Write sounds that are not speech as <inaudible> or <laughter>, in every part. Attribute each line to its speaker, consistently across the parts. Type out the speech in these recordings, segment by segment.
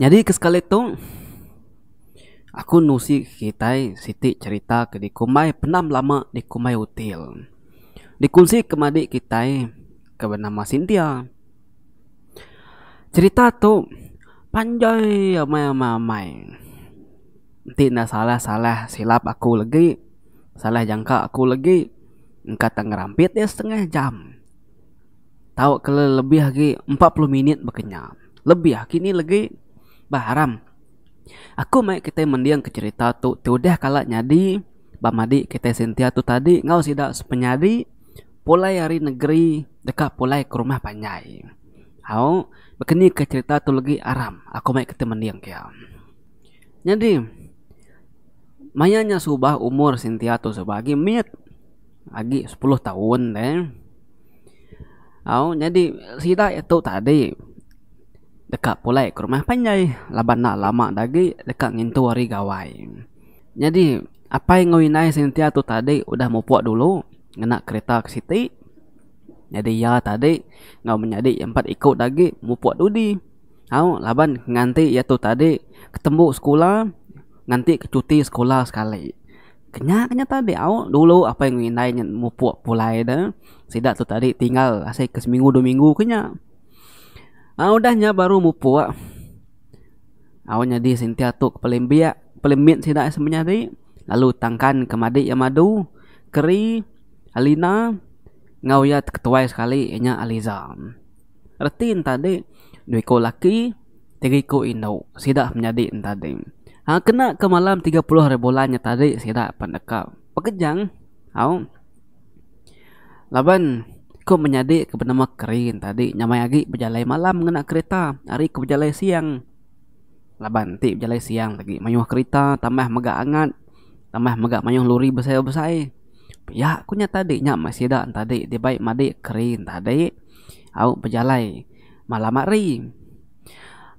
Speaker 1: Jadi ke sekali tu Aku nusi kita Siti cerita ke di kumai Penam lama di kumai hotel Dikunsi ke madik kita Ke bernama Cynthia Cerita tu Panjai amai amai amai Nanti nak salah salah silap aku lagi Salah jangka aku lagi Engkau tengah rampit ya setengah jam Tahu kalau lebih lagi 40 minit berkenyam Lebih kini lagi baram. Aku mai kita mendiang ke cerita tu, tu dah kalak nyadi, Pak Madi kita sentia tu tadi, ngau sida penyadi pulai hari negeri, dekat pulai ke rumah panjai. Au bekeni ke cerita tu lagi aram, aku mai kita mendiang kia. Jadi, mayanya subah umur sentia tu sebagi mit, lagi 10 tahun deh. Hau, jadi sida itu tadi, dekat pulai ke rumah panjai laban nak lama dagi, dekat ngintu hari gawai jadi apa yang ngawin ai sentia tu tadi udah mau mupuak dulu ngena kereta ke siti jadi ya tadi ngau menyadi empat ikut dagi, mau mupuak dudi Tahu laban nganti ya tu tadi ketemu sekolah nganti ke cuti sekolah sekali Kenya kenya tadi au dulu apa yang ngawin ai mupuak pulai dah Sida tu tadi tinggal asai ke seminggu dua minggu kenya. Ah udahnya baru mupuak. Awalnya di sentia tu ke pelimbia, pelimit sida semenya di. Lalu tangkan ke madik yang madu, keri, alina, ngau ya ketuai sekali inya Aliza. Retin tadi dua ko laki, tiga ko indo sida menjadi tadi. Ah ha, kena ke malam 30 hari bulannya tadi sida pendekap. Pekejang, au. Laban Aku menyadi ke bernama Kerin tadi nyamai lagi berjalan malam mengena kereta hari ke berjalan siang. Laban ti berjalan siang lagi mayuh kereta tambah megak hangat tambah megak mayuh luri besai-besai. Ya aku nya tadi nyamai masih ada tadi di baik madi Kerin tadi au berjalan malam hari.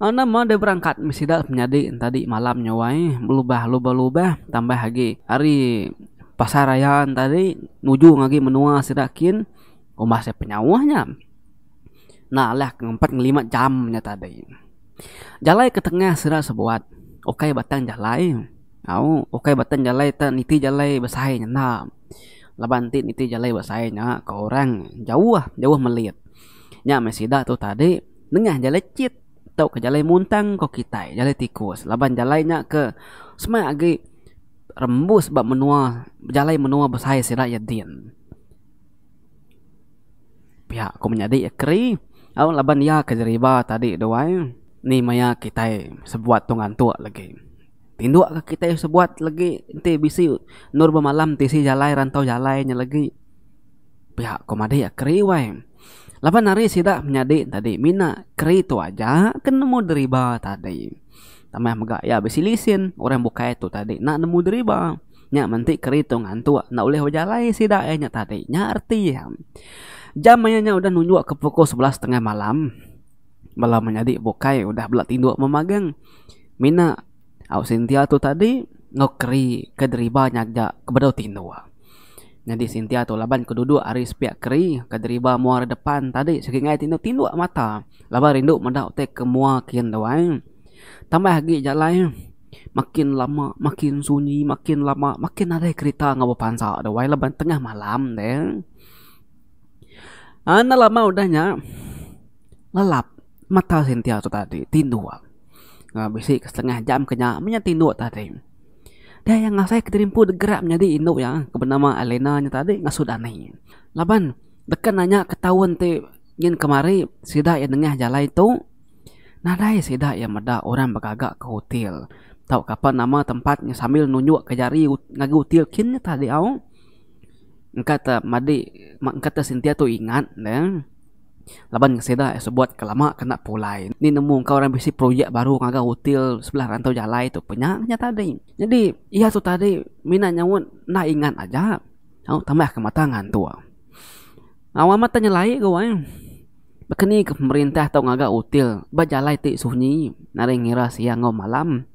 Speaker 1: Nama dia berangkat masih dah menjadi tadi malam nyawai lubah lubah lubah tambah lagi hari pasar tadi menuju lagi menua sedakin Kumbahasa oh, penyawahnya Nah lah keempat ngelima jamnya tadi Jalai ke tengah serah sebuat Okai batang jalai Au, Okai batang jalai tak niti jalai besahainya Nah Labanti niti jalai besahainya Kau orang jauh lah, jauh melihat Nya mesida tu tadi Nengah jalai cit Tau ke jalai muntang kau kita. Jalai tikus Laban jalainya ke Semai agi Rembus sebab menua Jalai menua besahai serah ya pihak aku menjadi kri Aku laban ya kejeriba tadi doai, Ni maya kita sebuat tungan tua lagi Tinduk ke kita sebuat lagi Nanti bisi nur bermalam Tisi jalai rantau jalainya lagi Pihak komadi ya kri wai Laban hari sidak menjadi tadi Mina kri tu aja Kenemu deriba tadi Tama yang megak ya bisi lisin Orang buka itu tadi Nak nemu deriba Nya menti kri tungan Nak boleh jalai sidak eh ya tadi Nya arti ya jam mainnya udah nunjuk ke pukul sebelas setengah malam malah menjadi bukai udah belak tinduk memagang mina aku Cynthia tu tadi ngokri ke deriba nyajak ke tinduk. jadi Cynthia tu laban keduduk aris pihak kri ke deriba muar depan tadi sekingai tinduk tinduk mata laban rindu mendak otek ke muar kian doang eh. tambah lagi jalan makin lama makin sunyi makin lama makin ada kereta ngabo pansa doang eh. laban tengah malam deh Anak lama udahnya lelap mata Cynthia tu tadi tindua ngabisi ke setengah jam kenyamnya tindua tadi dia yang ngasai keterimpu gerak menjadi induk ya kebenama Elena nya tadi ngasudah nih laban dekat nanya ketahuan ti yang kemari sida yang dengah jala itu nadai sida yang meda orang bergagak ke hotel tahu kapan nama tempatnya sambil nunjuk ke jari ngagi hotel kini tadi awang engkata madi engkata tu ingat ya laban kesedah eh, sebuat kelama kena pulai ni nemu kau orang bisi projek baru ngaga hotel sebelah rantau jalai tu penyaknya tadi jadi iya tu tadi mina nyawun na ingat aja tahu tambah kematangan tua awam mata nyelai kau eh. Bekeni ke pemerintah tau ngaga util ba jalai ti sunyi nari ngira siang ngau malam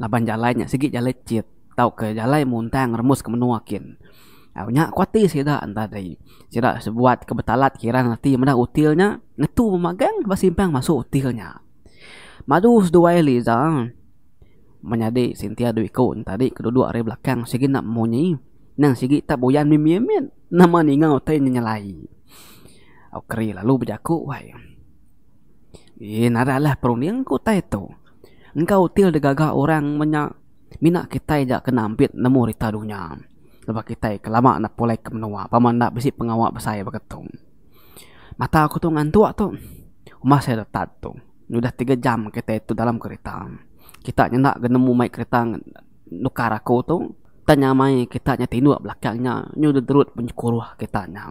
Speaker 1: laban jalainya sigi jalai cit tau ke jalai muntang remus ke menua kin Ah, Nya kuatir sih dah entah dari sih dah sebuat kebetalat kira nanti mana utilnya ngetu memegang basimpang masuk utilnya. Madu seduai liza menjadi Cynthia dua ikut tadi kedua hari belakang segi nak munyi nang segi tak boyan mimimin nama ningau teh nyelai. Okey lalu berjaku wai. Ini eh, adalah perundingan ku tai tu. Engkau util degaga orang menyak minak kita ja kenampit nemu rita dunia. Lepas kita kelamak nak pulai ke menua. Paman nak besi pengawak besar yang Mata aku tu ngantuk tu. Rumah saya letak tu. Sudah tiga jam kita itu dalam kereta. Kita nak genemu mai kereta nukar aku tu. Tanya mai kita hanya tidur belakangnya. Ini sudah derut penyukur lah kita hanya.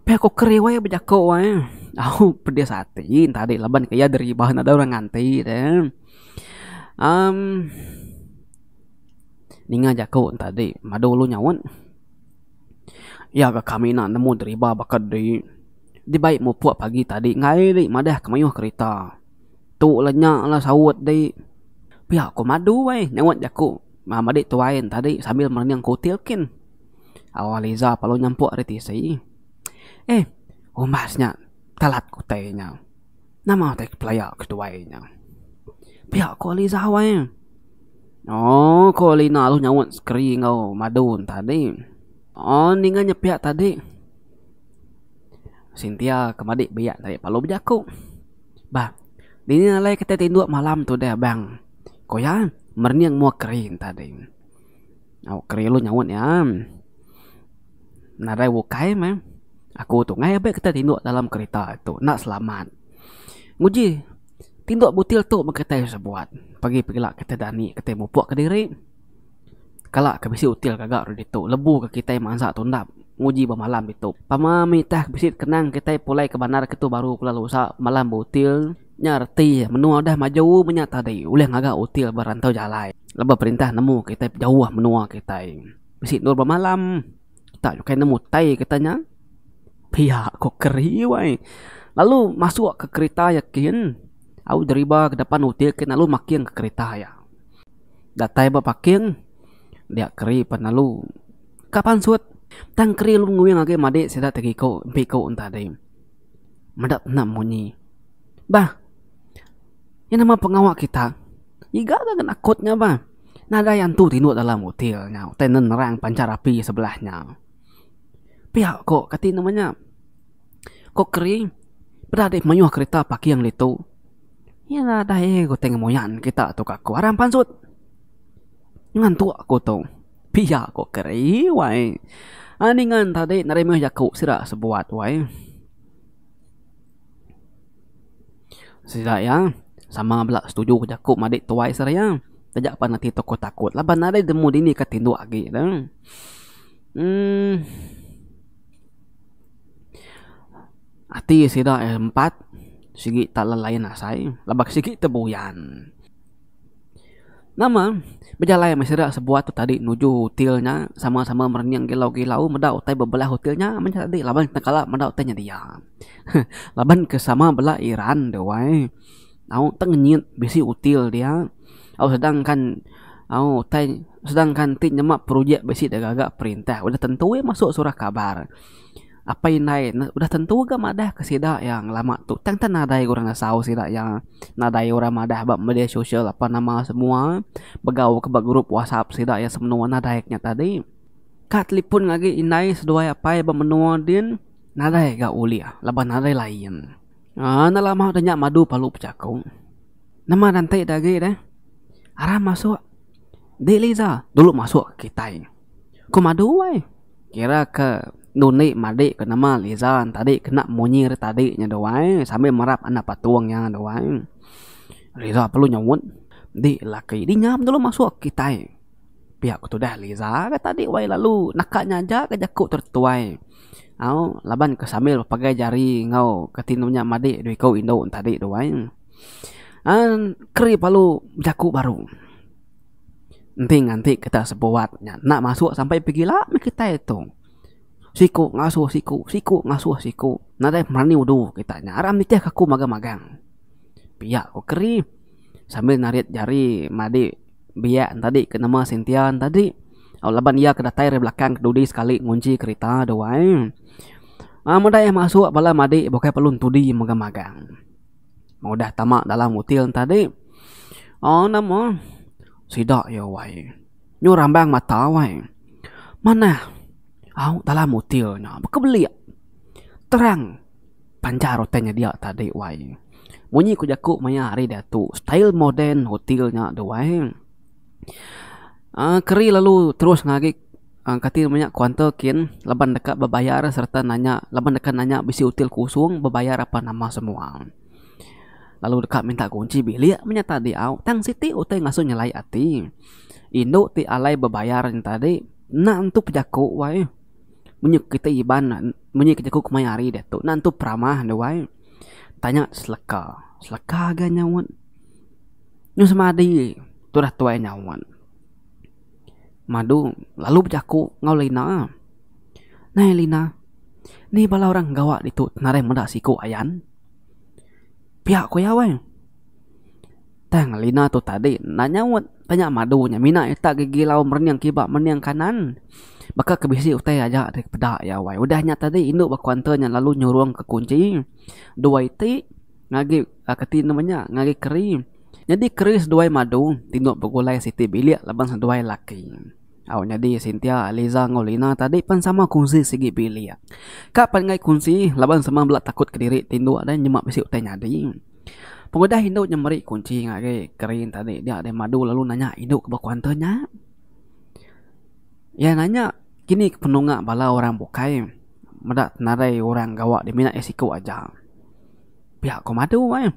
Speaker 1: Tapi aku kerewai berjaku. Eh. Aku <laughs> pedih sati. Tadi leban kaya dari bahan ada orang ngantik. Um, eh. 你看家狗他的马多罗鸟问，呀个卡米纳那么对吧？巴克的，你白莫破巴吉他的，哎的马得卡米有车，土了呀那沙沃的，不要个马多喂，鸟问家狗，马马的多爱他的，顺便买辆狗条件，阿瓦利萨巴罗鸟破阿提西，哎，我马斯呀，他拉狗带呀，那么得不要个多爱呀，不要个阿瓦利萨喂。Oh, kau lina lu nyawut skri kau madun tadi. Oh, ni nga kan nyepiak tadi. Cynthia kemadi biak tadi palu bejaku. Ba. Dini nalai kita tinduk malam tu deh, Bang. Kau ya, merni yang mau kering tadi. Aku oh, kering lu nyawut ya. Narai wukai mem. Aku tu ngai baik kita tinduk dalam kereta itu, nak selamat. Muji, tindak butil tu mengkata saya buat. Pagi pergi lah kita Dani, kata mau buat ke diri. Kalau ke bisi util kagak rodi tu, lebu ke kita yang mansak tu ndak. Nguji bermalam itu. Pama mitah ke kenang kita pulai ke bandar ketu baru pula lusa malam butil. Nyerti menua dah maju menyata tadi. Ulih ngagak util berantau jalai. Lebih perintah nemu kita jauh ah menua kita. Bisi nur bermalam. Tak juga nemu tai katanya. Pihak kok keriwai. Lalu masuk ke kereta yakin. Aku deriba ke depan hotel kena lu makin ke kereta ya. Datai ba parking dia keri penalu. Kapan sut? Tang keri lu ngui ngage made seda tegi ko be ko unta dai. Madap na munyi. Ba. ini nama pengawal kita. Iga ga kena kotnya ba. Nada yang tu tinuk dalam hotelnya. Tenen rang pancar api sebelahnya. Pihak kok kati namanya. Kok keri. Berada di mayuah kereta parking yang litu. Yalah dah eh kau tengok moyan kita tu kaku haram pansut. Ngan tua aku tu. Pia aku kerewai. Ani ah, ngan tadi narimu jaku sira sebuat wai. Sira ya. Sama belak setuju jaku madik tuai sira ya. Sejak apa nanti toko takut. Laban nari demu dini katindu agi. Hmm. Ati sira eh, empat sige ta lalay na say labak sige ta buyan nama bejalay masira sebuah tu tadi nuju hotelnya sama-sama merenyang gelau gelau meda utai bebelah hotelnya mencari laban tengkala meda utai dia <laughs> laban ke sama bela iran de wai au tengnyit bisi util dia au sedangkan au utai sedangkan tin nyemak projek besi dah gagak perintah udah tentu ya masuk surah kabar apa yang lain udah tentu ke madah ke sida yang lama tu tang tang nadai orang nak sahur sida yang nadai orang madah bab media sosial apa nama semua begau ke grup whatsapp sida yang semua nya tadi kat lipun lagi inai sedua apa yang menua din nadai ga uli ah. laban nadai lain ah ha, na lama tanya madu palu pecakung nama nanti dagi deh Ara masuk Deliza dulu masuk kita ini. Kau madu wai. Kira ke nuni madi ke nama tadi kena monyir tadi nya doai sambil merap anak patuang yang doai liza perlu nyawut di laki di nyam dulu masuk kita pihak tu dah liza ke tadi wai lalu nakaknya aja ke tertuai au laban ke pakai jari ngau ketinunya madi di kau indo tadi doai an kri palu baru nanti nanti kita sebuat nak masuk sampai pergi lah kita itu siku ngasuh siku siku ngasuh siku nanti mani wudu kita nya aram ni teh kaku magang-magang biak ko keri sambil narit jari madi biak tadi ke nama sentian tadi au laban ia kedatai datai belakang kedudi sekali ngunci kereta doai ah muda yang eh masuk bala madi bokai pelun tudi magang-magang muda tamak dalam util tadi oh nama sidak ya wai nyu rambang mata wai mana au dalam motil na bekebeli terang pancar rotenya dia tadi wai bunyi ku jaku maya hari dia tu style modern hotelnya de wai uh, keri lalu terus ngagik uh, katil maya kuanto kin leban dekat berbayar serta nanya leban dekat nanya bisi hotel kusung berbayar apa nama semua lalu dekat minta kunci bilik maya tadi aw, tang siti utai ngasu nyelai ati induk ti alai berbayar yang tadi na untuk pejaku wai menyuk kita iban menyuk kita kuk mayari dia tu nan tu pramah de wai tanya seleka seleka ga nyawan sama semadi tu dah tuai nyawan madu lalu bejaku ngau lina nai ya, lina ni bala orang gawa di tu tenare mendak siku ayan pihak ko ya wai tang lina tu tadi nanya tanya madunya mina eta gigi lau merniang kibak merniang kanan maka kebisi utai aja dari peda ya wai udahnya tadi induk bakuantanya lalu nyuruang ke kunci dua itu ngagi ah, kati namanya ngagi kerim jadi keris dua madu tinduk begulai siti bilik laban dua laki Aw jadi Cynthia Aliza Ngolina tadi pan sama kunci segi bilik kak pan ngai kunci laban sama belak takut kediri tinduk ada nyemak besi utai nyadi Pengudah induk nyemari kunci ngagi kerim tadi dia ada madu lalu nanya induk ke bakuantanya Ya nanya Kini penungak bala orang bukai Medak tenarai orang gawak di minat esiko aja. Pihak komando mai. Eh.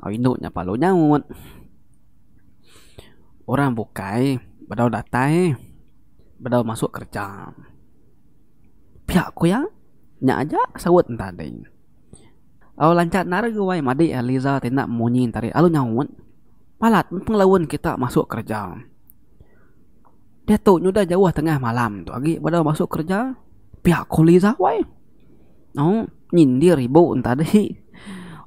Speaker 1: Au induknya palu nyamut. Orang bukai badau datai eh. badau masuk kerja. Pihak ko ya nya aja sawut tadi. Au lancat narai ko eh. madi Eliza tindak munyi tadi alu nyamut. Palat pengelawan kita masuk kerja. Petunya dah jauh lah tengah malam tu lagi pada masuk kerja pihak kuli zawai. No, oh, nyindir ribu tadi.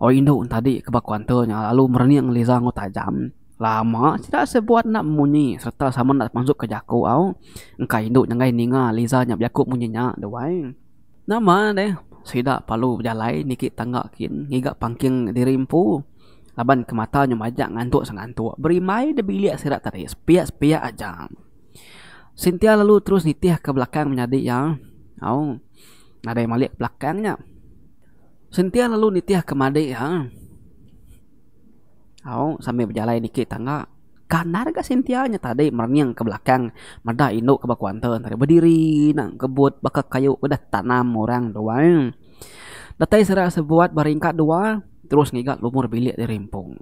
Speaker 1: Oh indo tadi kebakuan tu lalu merani yang liza ngot tajam. Lama tidak sebuat nak muni serta sama nak masuk kerja ku au. Engka indo nyangai ninga liza nyap yakku munyinya de wai. Nama deh sida palu jalai niki tangga kin ngiga pangking dirimpu. Laban kemata nyumajak ngantuk sangantuk. Berimai de bilik sirat tadi. Sepiak-sepiak ajam. Sintia lalu terus nitih ke belakang menjadi yang au oh, ada yang malik belakangnya Sintia lalu nitih ke Made yang au sambil berjalan ini ke tangga kanar ke Cynthia nya tadi merenyang ke belakang meda induk ke bakuan tadi berdiri nak kebut baka kayu udah tanam orang doang ya. Datai serak sebuat baringkat dua terus ngigat lumur bilik di rimpung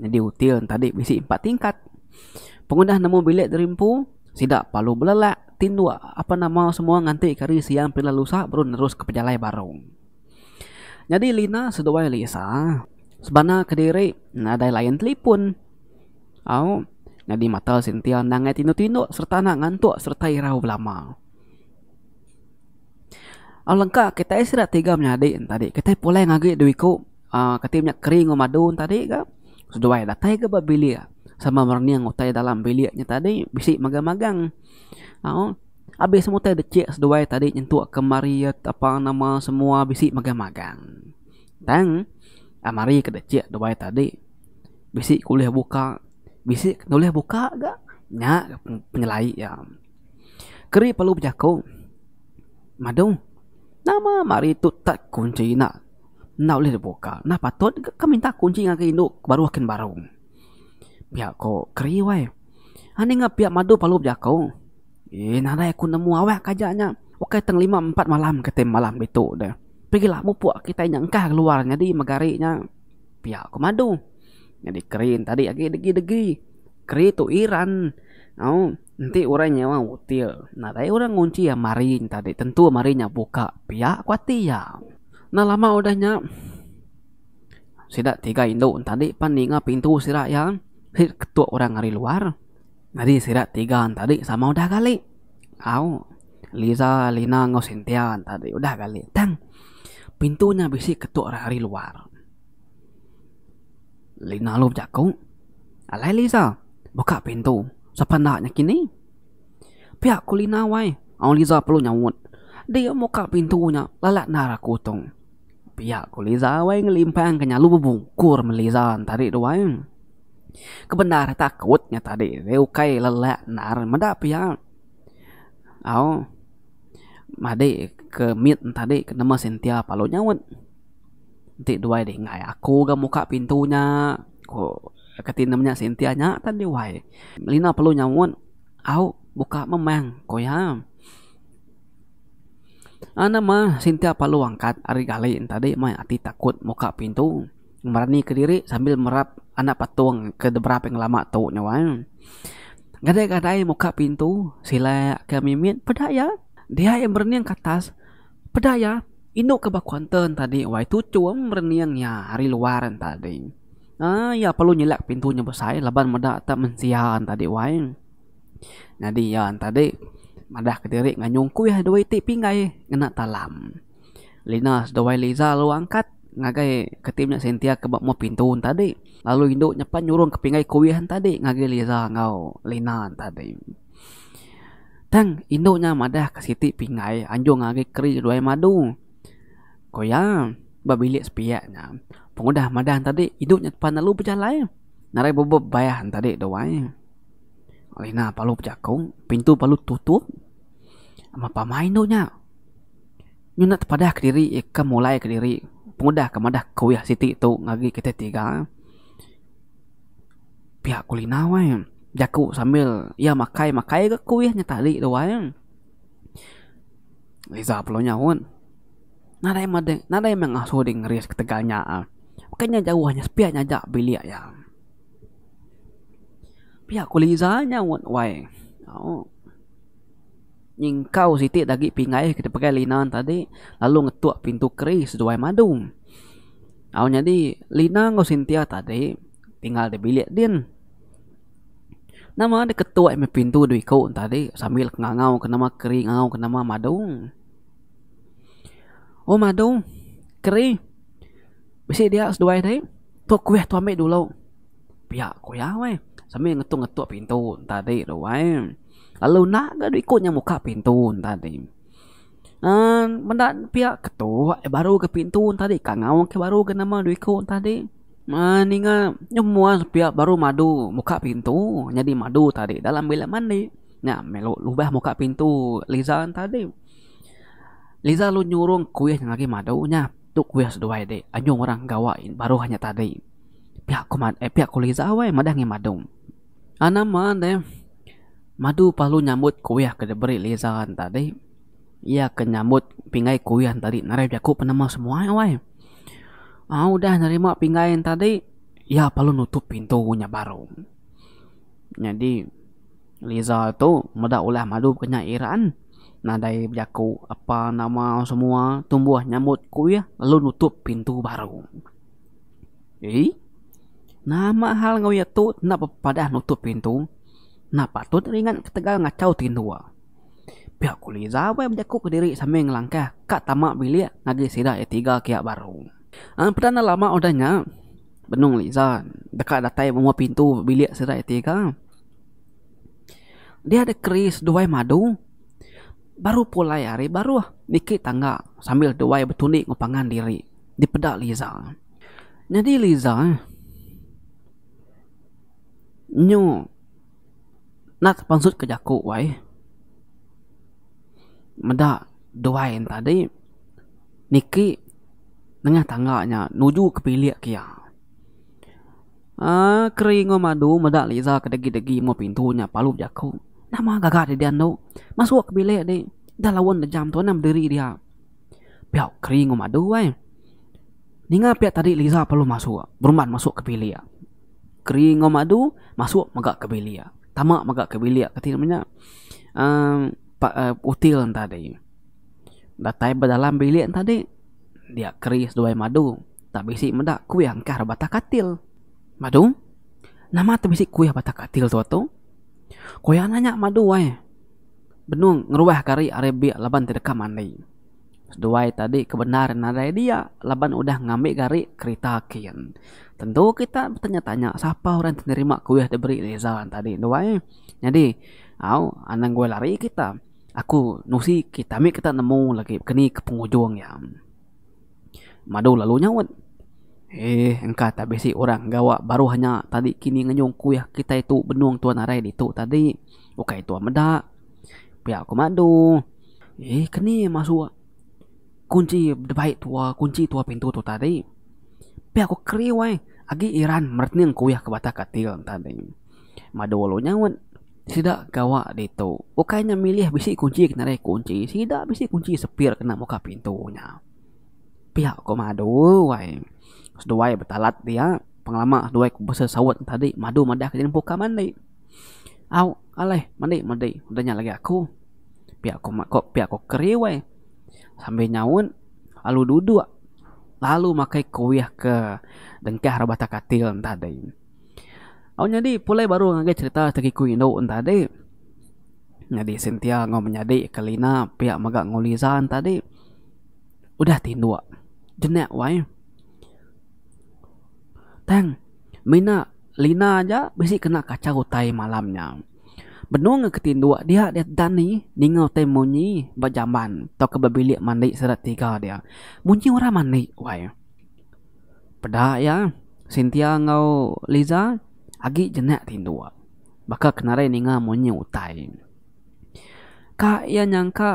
Speaker 1: jadi util tadi bisi empat tingkat Pengundah nama bilik terimpu, sidak palu belalak, tindua apa nama semua nganti kari siang pila lusa baru nerus ke pejalai barung. Jadi Lina seduai Lisa, sebana kediri nadai lain telipun. Au, jadi mata Cynthia nangai tindu-tindu serta nak ngantuk serta irau belama. Au lengkap kita isi tiga menyadik tadi. Kita pulai ngagi duiku, uh, ah, katimnya kering ngomadun tadi kan. Sudah datai ke bilia sama marni yang utai dalam biliknya tadi bisi magang-magang. Ah, oh. Habis semua tadi cek seduai tadi nyentuh kemari apa nama semua bisi magang-magang. Tang amari ah, ke cek seduai tadi bisi kuliah buka, bisi kuliah buka ga? Nya penyelai ya. Keri perlu bejaku. Madung. Nama mari tu tak kunci nak nak boleh dibuka. Nak patut kau minta kunci dengan kau induk baru akan barung. Pihak kau keri wai. Ani ngah pihak madu palu dia kau. Eh, nara aku nemu awak kajanya. Okey, tengah lima empat malam ke malam itu dah. Pergilah mupu kita nyangka keluar jadi magarinya pihak kau madu. Jadi kerin tadi lagi degi degi. Keri tu iran. Nau nanti orang nyawa util. Nara orang kunci ya marin tadi. Tentu marinya buka pihak kuatia. Ya. Nah lama udahnya sudah tiga Indo tadi paninga pintu sira yang ketua orang dari luar. Nadi sira tiga tadi sama udah kali. Au Liza, Lina, Ngosintia tadi udah kali. Tang pintunya bisi ketua orang dari luar. Lina lu jago. Alai Liza buka pintu. Siapa naknya kini? Pihak kulina wai. Au Liza perlu nyawut. Dia muka pintunya lalat narakutung. kutung pihak kuliza wayang ngelimpang kenya lu bungkur meliza tadi tu wayang kebenar takutnya tadi reu kai lelak nar meda pihak au made ke mit tadi ke nama sentia palo nyawet ti duai de ngai aku ga muka pintunya ko ketin namanya sentia tadi wai lina perlu nyawon au buka memang ko ya Ana mah sintia palu angkat ari gale tadi mah ati takut muka pintu. Merani ke diri sambil merap anak patung ke beberapa yang lama tau nyawa. Eh. Gadai-gadai muka pintu sila ke mimin pedaya. Dia yang berani ke atas. Pedaya induk ke bakuan tadi. Wah itu cuam berniangnya hari luar tadi. Ah ya perlu nyelak pintunya besar. Laban meda tak mensiaan tadi wah. Nadi eh. ya tadi madah ketirik ngan nyungku ya dua itik pinggai ngena talam Lina sedawai Liza lalu angkat ngagai ketimnya sentia kebak mau pintu tadi lalu induk nyepan nyurung ke pinggai kuihan tadi ngagai Liza ngau Lina tadi Tang induknya madah ke siti pinggai anjung ngagai keri dua madu koya babilik sepiaknya pengudah madah tadi induknya depan lalu berjalan narai bobo bayahan tadi doai Lina palu pecakung, pintu palu tutup, apa main tu nya nyu nak terpadah ke diri ke mulai ke diri pengudah ke madah ke wih siti tu ngagi kita tiga pihak kulina wai eh. jaku sambil ya makai makai ke kuih nya tu wai eh. Liza perlu nyawun nada yang madeng nada yang mengasuh di ngeris ketegalnya eh. makanya jauh hanya sepiak nyaja bilia ya pihak kulina nyawun wai oh Nyingkau sitik lagi pingai eh, kita pakai linan tadi lalu ngetuk pintu keris duai madu. Aw jadi Lina ngau Cynthia tadi tinggal di bilik dia. Nama ada ketua emi pintu duai kau tadi sambil ngangau kena mah kering ngangau kena mah madu. Oh madu keri, Bisa dia seduai tadi. Tuk kue tu ambil dulu. Pihak kue awe eh, sambil ngetuk ngetuk pintu tadi duai. Lalu naga tu ikutnya muka pintu tadi. Dan ehm, benda pihak ketua eh, baru ke pintu tadi. Kak ngawang ke baru ke nama tu ikut tadi. Dan ehm, ingat semua pihak baru madu muka pintu. Jadi madu tadi dalam bilik mandi. Nah, melu lubah muka pintu Liza tadi. Liza lu nyurung kuih yang lagi madu. Nya Tu kuih sedua ide. Anjung orang gawain baru hanya tadi. Pihak kumat eh pihak Liza wei madangi madu. Anama ah, deh Madu palu nyambut kuyah ke diberi lezaran tadi. Ia ke nyambut kuih kuyah tadi. Narif aku penama semua ya eh, wai. Ah, udah nerima pinggai yang tadi. Ia palu nutup pintu punya baru. Jadi Liza tu mudah ulah madu kena Iran. Nah dari jaku apa nama semua tumbuh nyambut kuih. lalu nutup pintu baru. Eh? Nama hal ngawiat tu nak berpadah nutup pintu. Nah patut ringan ketegal ngacau tindua. Pihak kuli zawai berjakuk ke diri sambil ngelangkah kat tamak bilik nagi sida e ya tiga kiak baru. Ah, pertama lama odanya, benung Liza dekat datai bawa pintu bilik sida e ya tiga. Dia ada keris duai madu. Baru pulai hari baru nikit lah tangga sambil duai bertunik ngupangan diri. di Dipedak Liza. Jadi Liza, nyu นักปังสุดก็อยากกูไว้มันด้ด้วยนะได้นิกี้นั่งทางเนี่ยนูยูกับเลียกี้อ่ะเออครีงมาดูมาด้ลิซ่ากระดกิดกิมอปินทูเนี่ยปลุกอยากกูน้ามากะกะเดียนโนมาสวกับเลียได้ดาลาวันจะจำตัวนำดีรีเดียเปล่าครีงมาดูไว้นี่ไงเปล่าตัดลิซ่าปลุกมาสวกบรุมันมาสวกับเลียครีงมาดูมาสวกมากะกับเลีย tamak maka ke bilik ke tidak banyak pak util tadi datai dalam bilik tadi dia keris dua madu tapi si mendak kuih angkar bata katil madu nama bisi si kuih bata katil tu tu kuih nanya madu wae benung ngeruah kari arabi laban tidak kamandai Duai tadi kebenaran ada dia Laban udah ngambil gari kereta kian Tentu kita bertanya-tanya Siapa orang yang terima kuih diberi rezaan tadi Duai Jadi Au anak gue lari kita Aku nusi kita mi kita nemu lagi Kini ke penghujung ya Madu lalu nyawet Eh engkau tak besi orang gawa Baru hanya tadi kini ngenyong kuih kita itu Benuang tuan arai itu tadi Bukan tuan medak Pihak aku madu Eh kini masuk kunci baik tua kunci tua pintu tu tadi pe aku kriwai agi iran mertni yah kuyah kebata katil tadi madu walau nyawan tidak gawa di tu ukainya milih bisi kunci kena kunci Sida bisi kunci sepir kena muka pintunya pihak aku madu wai sedua betalat dia pengalaman sedua aku bersesawat tadi madu madah kejadian buka mandi au alai mandi mandi udahnya lagi aku pihak aku mak kok pihak aku kriwai sampai nyawun, lalu duduk lalu makai kuyah ke dengkah rabah katil entah deh Aku jadi pulai baru ngaji cerita tadi ku indo entah de. Jadi Cynthia ngau menjadi kelina pihak maga ngulizan tadi. Udah tindu. Jenek wai. Tang, mina Lina aja besi kena kacau tai malamnya. បនុងកទីនួឌីហាដេតានីនិងទៅមូនីបាចាំបានតកបបិលិមនីសរតិកាដែរមូនីអរមនីវ៉ៃបដាយ៉ាស៊ីនធីអងោលីសាអគីចណាក់ទីនួបកកណារៃនិងមូនីអ៊ុតៃកាយ៉ាញ៉ាងកា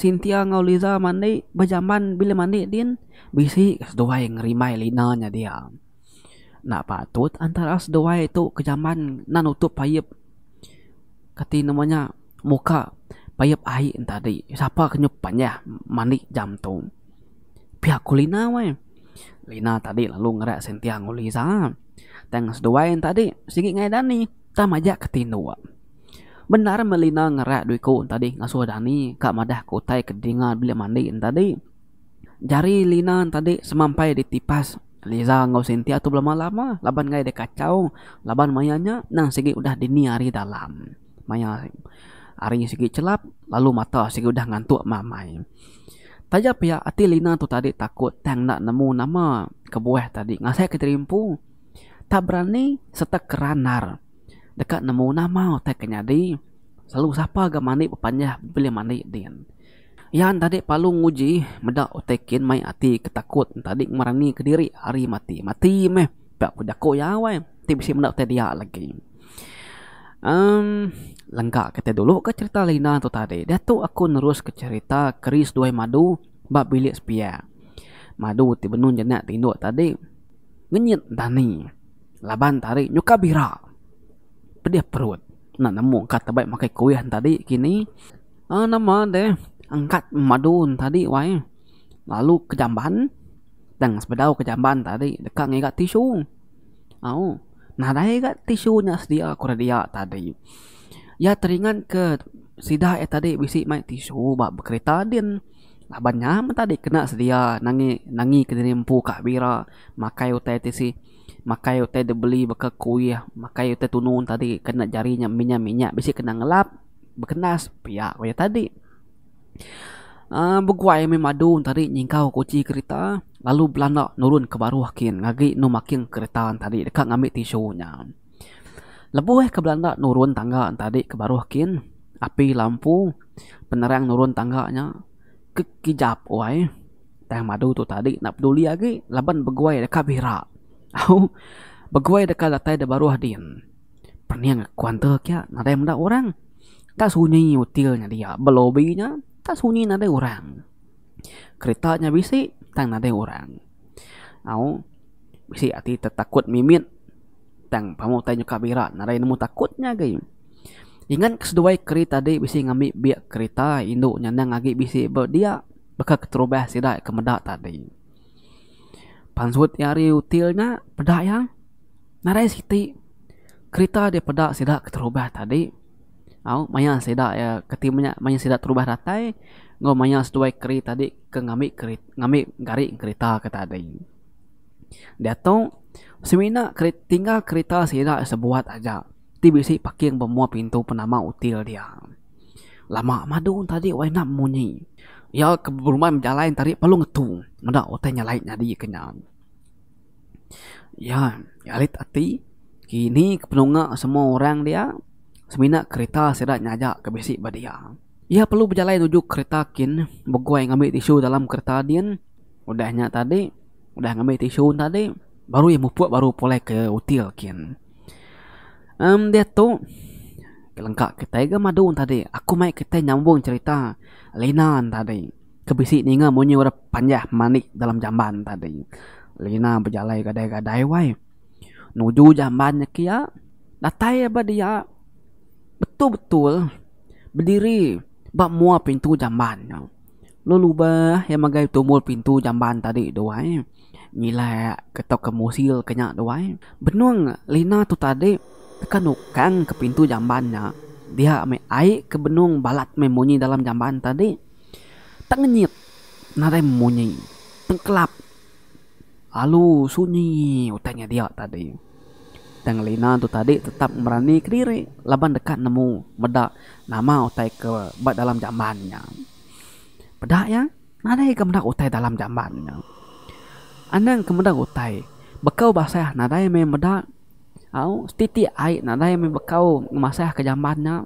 Speaker 1: ស៊ីនធីអងោលីសាមនីបាចាំបានបិលិមនីឌិនប៊ីស៊ីកស្ដូវ៉ៃងរីម៉ៃលីណាញ៉ាដែរណាប៉ាទូតអន្តរអស្ដូវ៉ៃទូកចាំបាននានុទូបាយ kati namanya muka payap air tadi siapa kenyupan ya mandi jam tu pihak kulina wae lina tadi lalu ngerak sentia nguli sana tang seduain tadi sigi ngedani tam aja ketindu benar melina ngerak duiku tadi ngasuh dani kak madah kutai kedinga beli mandi tadi jari lina tadi semampai ditipas Liza ngau sentia tu belum lama, ah. laban ngai de kacau, laban mayanya nang segi udah diniari dalam. Maya arinya sikit celap, lalu mata sikit udah ngantuk mamai. Taja pihak Ati Lina tu tadi takut tang nak nemu nama kebuah tadi. Ngasih keterimpu. Tak berani serta keranar. Dekat nemu nama tak kenyadi. Selalu siapa agak mandi berpanjah beli mandi dengan. Yang tadi palu nguji medak otekin mai Ati ketakut. Tadi merani ke diri hari mati. Mati meh. Pihak kudaku ya wai. Tapi bisa medak dia lagi um, lengkap kita dulu ke cerita Lina tu tadi dah tu aku nerus ke cerita keris dua Madu bab bilik sepia Madu ti benun jenak tinduk tadi ngenyit Dani laban tarik nyuka bira pedih perut nak nemu kata baik makai kuih tadi kini uh, nama deh angkat madu tadi wai lalu kejamban dan sepedau jamban tadi dekat ngigat tisu oh. Nah, lain kan tisu nya sedia aku dia tadi. Ya teringan ke sida eh tadi bisi mai tisu ba kereta din. Lah banyak tadi kena sedia nangi nangi ke diri empu kak bira makai utai tisi makai utai de beli beka kui makai utai tunun tadi kena jarinya minyak minyak bisi kena ngelap berkenas pihak kaya tadi. Uh, ah, Beguai memang madu tarik nyingkau kuci kereta. Lalu Belanda nurun ke baru wakin. Lagi nu makin kereta tadi dekat ngambil tisu nya. Lepuh eh ke Belanda nurun tangga tadi ke baru wakin. Api lampu penerang nurun tangganya. Kekijap wai. Tang madu tu tadi nak peduli lagi. Laban beguai dekat bira. Aku <laughs> beguai dekat datai de baru hadin. Pernah yang kuantar kia. Nada mendak orang. Tak sunyi utilnya dia. Belobinya. Belobinya. Tak sunyi nade orang keretanya bisi tang nade orang au bisi ati tetakut mimin tang pamu tanya kabira nade nemu takutnya gay ingat kesuduai kereta de bisi ngambil biak kereta indu nyandang lagi bisi berdia bekak keterubah sidai kemedak tadi pansut yari utilnya pedak yang narai siti kereta dia pedak sidak keterubah tadi au maya sida ya keti maya maya sida terubah ratai ngo maya setuai kri tadi ke ngami kri ngami gari kereta kata ada dia tu semina kri, tinggal kereta sida sebuat aja ti bisi pakai yang bermua pintu penama util dia lama madu tadi wai nak munyi ya ke rumah jalan tadi perlu ngetu mada otai nyalai nyadi kenyang ya yalit ya, ati kini kepenunga semua orang dia semina kereta sedak nyajak ke besi badia. Ya. Ia perlu berjalan menuju kereta kin, begua yang ambil tisu dalam kereta dien. Udahnya tadi, udah ngambil tisu tadi, baru ia mupuk baru boleh ke util kin. Um, dia tu, kelengkak kita ke madu tadi. Aku mai kita nyambung cerita Lina tadi. Kebisik ni ngah munyi ura panjah manik dalam jamban tadi. Lina berjalan gadai-gadai wai. Menuju jamban kia, datai apa betul-betul berdiri bak mua pintu jamban. Lo lupa yang magai tumbul pintu jamban tadi doai nilai ketok ke musil kenyak doa benung lina tu tadi kan ukang ke pintu jambannya dia ame aik ke benung balat memunyi dalam jamban tadi tak ngenyit nare memunyi tengkelap lalu sunyi utanya dia tadi Tang Lina tu tadi tetap merani kiri laban dekat nemu meda nama utai ke bat dalam jambannya beda ya nadai ke meda utai dalam jambannya anang ke meda utai bekau basah nadai me meda au titi ai nadai me bekau masah ke jambannya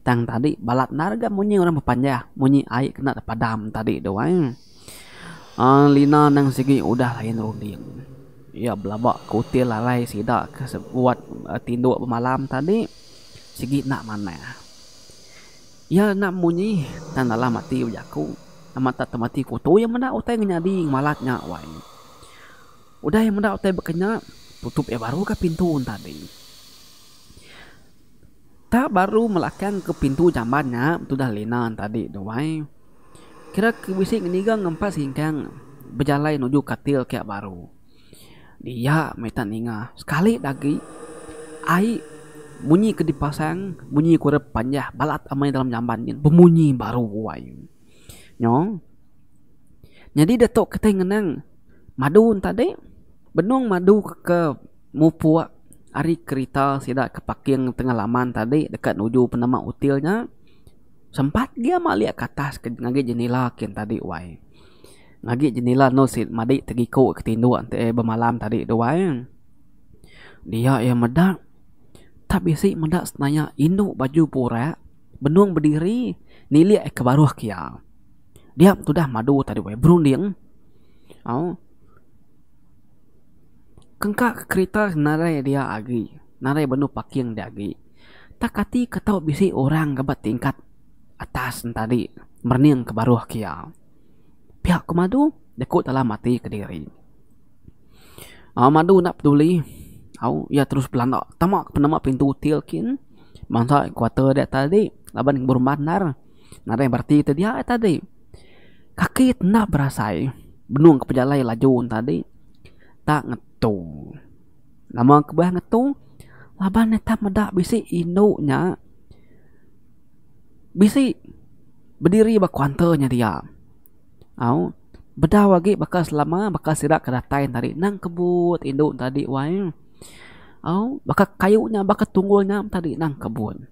Speaker 1: tang tadi balat narga munyi orang bepanjah munyi ai kena padam tadi doang eh. Uh, Lina nang segi udah lain runding ya belabak kutil lalai sidak ke buat uh, tinduk malam tadi sigi nak mana ya nak munyi tanda lah mati ujaku amat tak temati kutu yang mana utai ngenyadi malatnya wai udah yang mana utai bekerja? tutup yang baru ke pintu tadi tak baru melakukan ke pintu jambannya itu dah lena tadi tu doai kira kebisik ni gang empat singkang berjalan menuju katil kayak baru dia minta ninga sekali lagi ai bunyi ke dipasang bunyi kurep panjang balat amai dalam jamban ni bunyi baru wai nyo jadi datuk kita ngenang madu tadi benung madu ke mupuak ari kereta sida ke paking tengah laman tadi dekat nuju penama utilnya sempat dia malik ke atas ke ngagi jenila kin tadi wai lagi jenilah no sit madik ke ketindu ante eh, bermalam tadi dua dia yang medak tapi si medak senanya indu baju pura benung berdiri nili ke baruh kia dia sudah madu tadi we brunding au oh. kengka kereta narai dia agi narai benu paking dia agi tak kati ketau bisi orang gabat tingkat atas tadi merning ke baruh kia pihak Madu, dekut telah mati kediri. Uh, ah, madu nak peduli. Au, oh, ia terus pelanak tamak ke penama pintu tilkin. Masa kuatir dia tadi. Laban yang bermanar. Nada yang berarti itu dia tadi. Kaki tenap berasai. Benung ke pejalai laju tadi. Tak ngetu. Lama kebah ngetu. Laban ni tak medak bisik induknya. Bisik. Berdiri bakuantanya dia. Dia au bedah wagi bakal lama bakal sirak ke datai tadi nang kebut induk tadi wai au bakas kayunya bakas tunggulnya tadi nang kebun.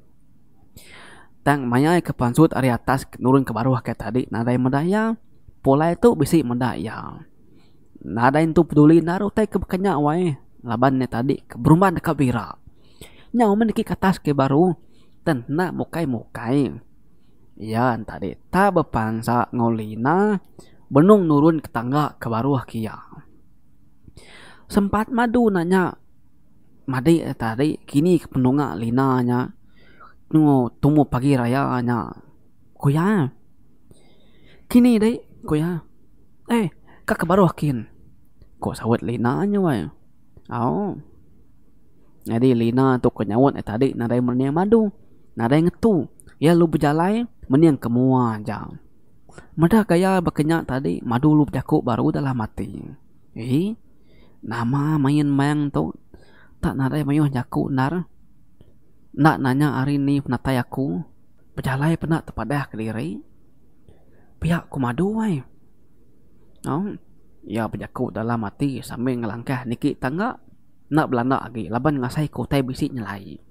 Speaker 1: tang maya ke pansut ari atas nurun ke baruah ke tadi nadai medaya pola itu bisi medaya nadai itu peduli naruh tai ke bekenya wai laban ne tadi ke berumban ke bira nyau mendiki ke atas ke baru tentna mukai mukai Iya tadi tak berpangsa ngolina benung nurun ke tangga ke baruah kia. Sempat madu nanya madi eh, tadi kini ke penunga nya, nyo tumu pagi raya nya kuya kini dai kuya eh kak ke kian, kau ko Lina nya wai. Au. Jadi Lina tu kenyawan eh tadi narai menye madu. Narai ngetu. Ya lu berjalan. Meniang kemua jam. Mada kaya berkenyak tadi, madu lu berjakuk baru dah lah mati. Eh, nama main main tu, tak narai mayuh jakuk nar. Nak nanya hari ni penatai aku, berjalai penat terpadah ke diri. Pihak ku madu wai. Oh, ya berjakuk dah lah mati sambil ngelangkah nikit tangga. Nak belanda lagi, laban ngasai kotai bisik nyelai.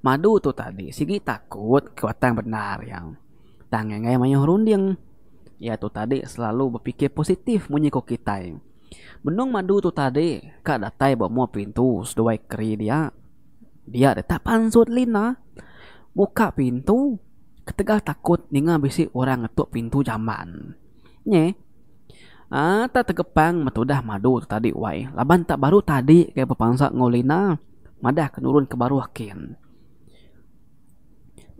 Speaker 1: Madu tu tadi, sigi takut kekuatan benar yang tangan gaya mayuh runding. Ya tu tadi selalu berfikir positif menyiko kita. Menung madu tu tadi, kak datai bawa pintu sedua kiri dia. Dia ada tak pansut lina. Buka pintu, ketegah takut dengan bisik orang ngetuk pintu jaman. Nye, ah, tak tegepang metudah madu tu tadi wai. Laban tak baru tadi kayak pepangsa ngolina. Madah kenurun ke baru kain.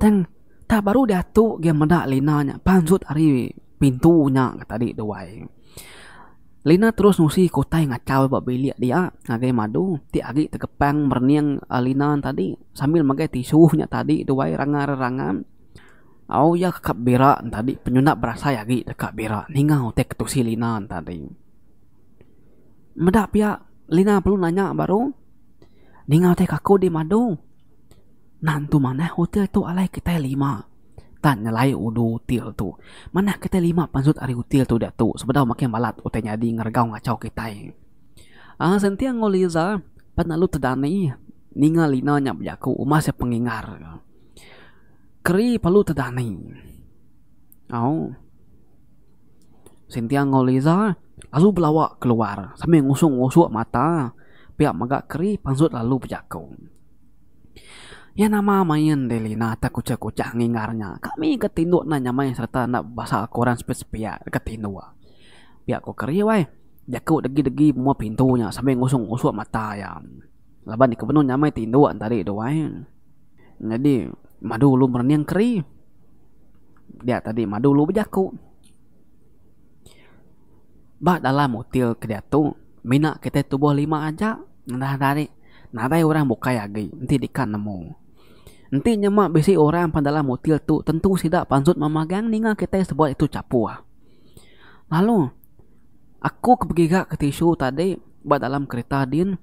Speaker 1: Teng, tak baru dah tu gaya madah Lina nya panjut hari pintunya tadi di doai. Lina terus nusi kota yang acau bab bilik dia ngagai madu ti agi tekepang merniang eh, Lina tadi sambil magai tisu nya tadi doai rangar rangam. Au ya kakak bira tadi penyunak berasa ya agi dekak bira ningau tek ketusi Lina tadi. Medak pihak Lina perlu nanya baru นิงเอาแต่กักกูดีมาดูนั่นตัวมันนะโฮเทลตัวอะไรก็ได้ลีมาตันอะไรอูดูเตียวตัวมันนะก็ได้ลีมาปัญสุดอะไรอูเตียวตัวเดียวตัวสมบัติเอามาแค่มาลัดอุตยาดีงรกาวงาเจ้าก็ได้อ่าเซนเตียงโอลิซาปัญลุตดานี่นิงเอาลีน่าเนี่ยบอกกูมาเสพงิงาร์ครีปัลุตดานี่เอาเซนเตียงโอลิซาลุบลาวะกลัวสามีงูสุงงูสุ่มมาตา piak maga keri pangsut lalu pejaku. Ya nama main Delina tak kucak kucak ngingarnya. Kami ketindu na nyamai serta nak bahasa koran spes piak ketindu. Piak ko keri wai. Jaku degi degi semua pintunya sampai ngusung ngusuk mata ya. Laban di kebenun nyamai tindu antari itu wai. Jadi madu lu merenyang keri. Dia tadi madu lu pejaku. Bah dalam motil kedatu minak kita tubuh lima aja nah tadi nadai orang buka lagi nanti dikat nemu nanti nyemak besi orang pada motil tu tentu tidak panjut memegang ninga kita sebuat itu capua ah. lalu aku pergi ke tisu tadi buat dalam kereta din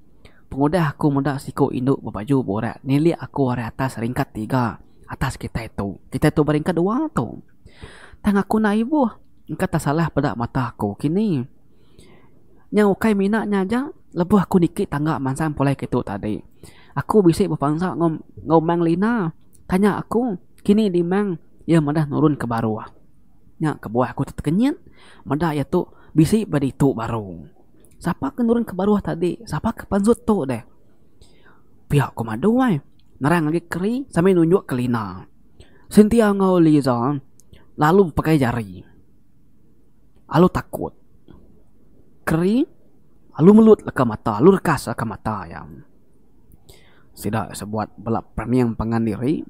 Speaker 1: pengudah aku muda siku induk berbaju borak nili aku hari atas ringkat tiga atas kita itu kita itu beringkat dua tu tang aku na ibu engkau tak salah pada mata aku kini yang ukai minak nyajak lebih aku dikit tangga mansang boleh gitu tadi. Aku bisa berpangsa ngom ngomang Lina. Tanya aku, kini di mang ya madah nurun ke baru ah. Nya ke bawah aku terkenyit. Madah ya tu bisa badi tu baru. Siapa ke nurun ke baru ah tadi? Siapa ke panzut tu deh? Pihak komando wai. Nara lagi keri sambil nunjuk ke Lina. Sintia ngau Liza. Lalu pakai jari. Lalu takut. Keri. Keri. Alu melut leka mata, alu rekas leka mata ya. Sida sebuat belak permiang pangan diri.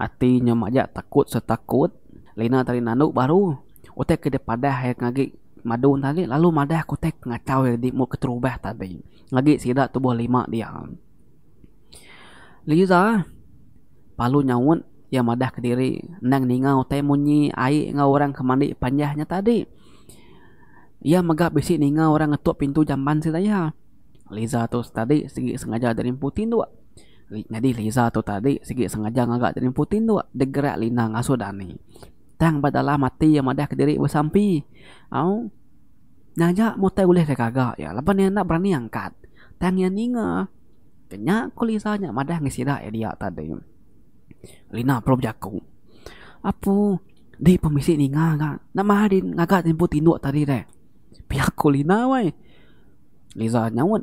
Speaker 1: Atinya majak takut setakut. Lina tadi nanu baru. Utek ke depadah hayak ngagi madun tadi. Lalu madah kutek ngacau yang di mu keterubah tadi. Ngagi sida tubuh lima dia. Liza. Palu nyawun. yang madah ke diri. Nang ningau temunyi air ngau kemandik panjahnya tadi. Tadi. Ia ya, megah bisik ninga orang ngetuk pintu jamban si daya. Ha. Liza tu tadi sikit sengaja dari putin dua. Ha. Jadi Liza tu tadi sikit sengaja ngagak dari putin dua. Ha. Degerak lina ngasuh dani. Tang badalah mati yang madah ke diri bersampi. Au. Naja motai boleh saya kagak ya. Lepas ni nak berani angkat. Tang yang ninga. Kenyak ku Liza nya madah ngisirak ya dia tadi. Lina perlu jaku. Apa? Di pemisik ninga kan. Nak mahadin ngagak dari putin dua tadi deh pihak kulina wei. Liza nyawen.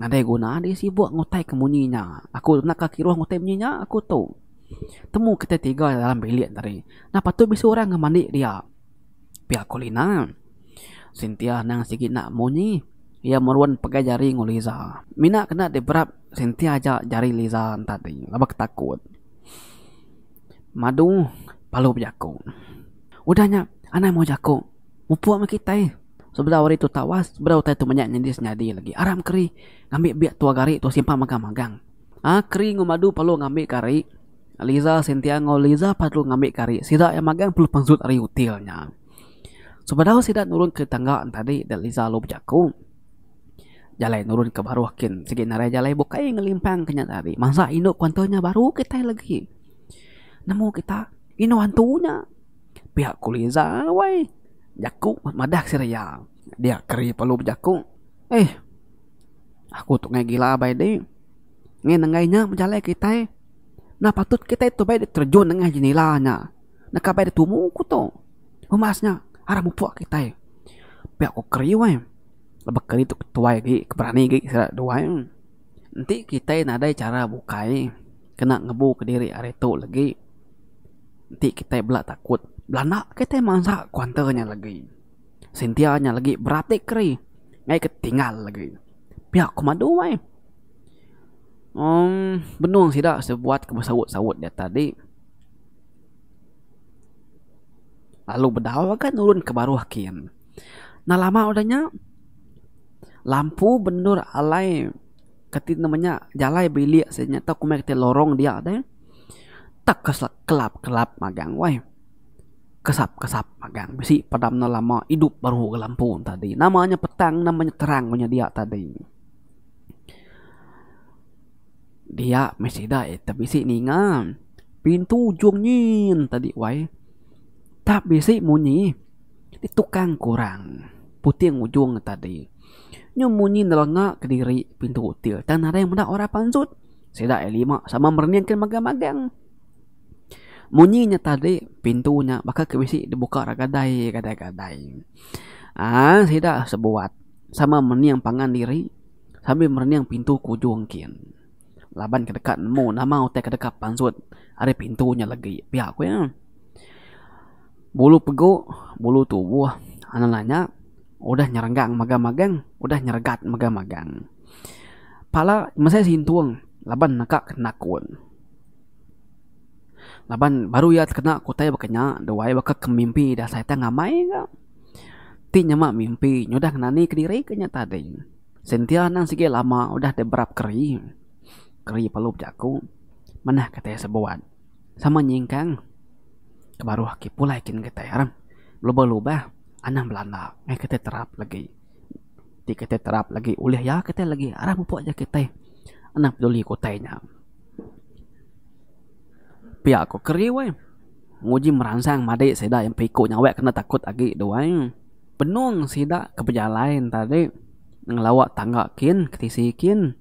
Speaker 1: Nade guna di si buat ngutai kemunyinya. Aku nak kaki ruang ngutai munyinya aku tahu. Temu kita tiga dalam bilik tadi. Napa tu bisa orang ngemandi dia? Pihak kulina. Sintia nang sikit nak munyi. Ia meruan pegai jari ngu Liza. Mina kena diberap Sintia aja jari Liza tadi. Labak takut. Madu palu berjakut. Udahnya, anak mau jakut. Mupuak sama kita eh. Sebelah hari tu tawas Sebelah hari tu banyak yang nyadi lagi Aram kari, Ngambil biak tua garik tu simpan magang-magang Ah ha, kari keri ngomadu perlu ngambil kari Liza Sintiango Liza perlu ngambil kari Sida yang magang perlu pangsut hari utilnya Sebelah hari sida nurun ke tangga tadi Dan Liza lo berjaku Jalai nurun ke baru akin Sikit narai jalai bukai ngelimpang kenyat tadi Masa induk kuantanya baru kita lagi Namu kita Ini hantunya Pihak Liza, Wai Jaku, madah seraya. Dia keri perlu berjakuk. Eh. Aku tu ngai gila bae de. Ngai nengainya menjalai kita. Eh. Na patut kita itu bae terjun nengah jinilanya. Nak ka bae tumu ku tu. Humasnya arah mupu kita. Pe eh. aku keri wae. Lebak keri tu ketua lagi keberani lagi sira dua. Eh. Nanti kita nak ada cara bukai kena ngebu ke diri are tu lagi. Nanti kita belak takut. Belanda kita masa kuantanya lagi nya lagi berarti keri Ngai ketinggal lagi Pihak komando mai um, Benung sih dah sebuat kebesawut-sawut dia tadi Lalu berdawa kan turun ke baru hakim Nah lama udahnya Lampu benur alai Ketik namanya jalai bilik Senyata kumai ketik lorong dia ada Tak kelap-kelap magang Wah kesap kesap magang besi padam na lama hidup baru ke lampu tadi namanya petang namanya terang punya dia tadi dia mesti dah eh tapi si ni ngam pintu ujung nyin tadi wai tak besi muni, di tukang kurang puting ujung tadi nyum muni nelengak ke diri pintu util tanah ada yang muda orang pansut sedak eh, lima sama merenian ke magang-magang Munyinya tadi pintunya bakal kebisi dibuka ragadai gadai gadai. Ha, ah, tidak sebuat sama yang pangan diri sambil yang pintu kujungkin. Laban ke dekat nemu nama utai ke dekat pansut ada pintunya lagi pihak ya. Bulu pegu, bulu tubuh, anak-anaknya udah nyerenggang magang-magang, udah nyergat magang-magang. Pala masih sintuang, laban nakak nakun. Laban baru ya terkena kutai bakanya Dewai baka kemimpi dah saya tak ngamai ke Ti nyamak mimpi nyudah nani kediri kenya tadi Sentia nang sikit lama udah oh deberap keri Keri perlu pejaku Mana kata katanya sebuat Sama nyingkang Kebaru haki pula ikin kita ya Luba-luba Anak Belanda Eh kita terap lagi Ti kita terap lagi Ulih ya kita lagi Arah mumpuk aja kita Anak peduli kutainya pihak aku keri weh. Nguji merangsang madai sida yang pikuk nyawek kena takut lagi dua yang. Eh. Penung sida ke lain tadi. Ngelawak tangga kin, ketisi kin.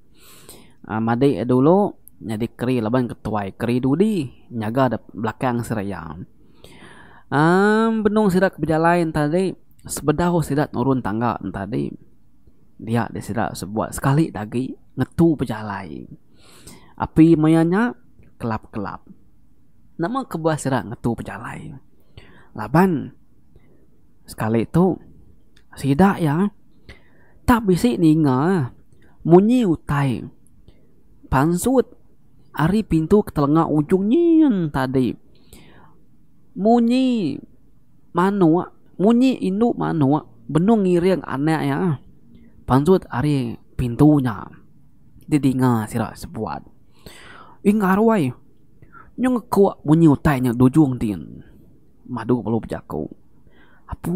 Speaker 1: Uh, dulu jadi keri laban ketuai keri dudi. Nyaga ada belakang seraya. Um, benung ah, sida ke lain tadi. Sebedahu sida turun tangga tadi. Dia disida sebuah sekali lagi ngetu lain. Api mayanya kelap-kelap nama kebuah serang ngetu pejalai laban sekali itu sidak ya tak bisa ninga munyi utai pansut ari pintu ketelengah ujung nyin tadi munyi manua munyi indu manua benung ngiring aneh ya pansut ari pintunya didinga sira sebuat ingar nyong kua munyu tanya dojuang tin madu perlu pejaku apa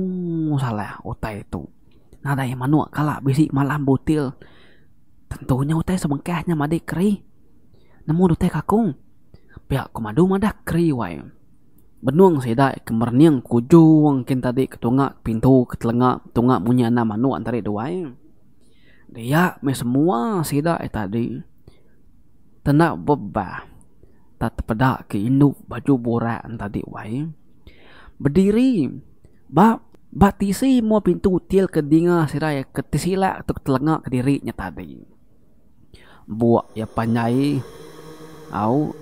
Speaker 1: salah otai itu nada yang manu kala bisi malam butil tentunya otai sebengkahnya madik keri namu otai kakung pihak madu madah keri wai benuang sida kemerniang kujuang kin tadi ketunga pintu ketelenga tunga munya na manu antari dua dia me semua sedai e tadi tenak bebah tak terpedak ke induk baju borak tadi wai berdiri ba batisi mau pintu til ke dinga sirai ya, ke tisila atau telengak ke dirinya tadi buak ya panjai, au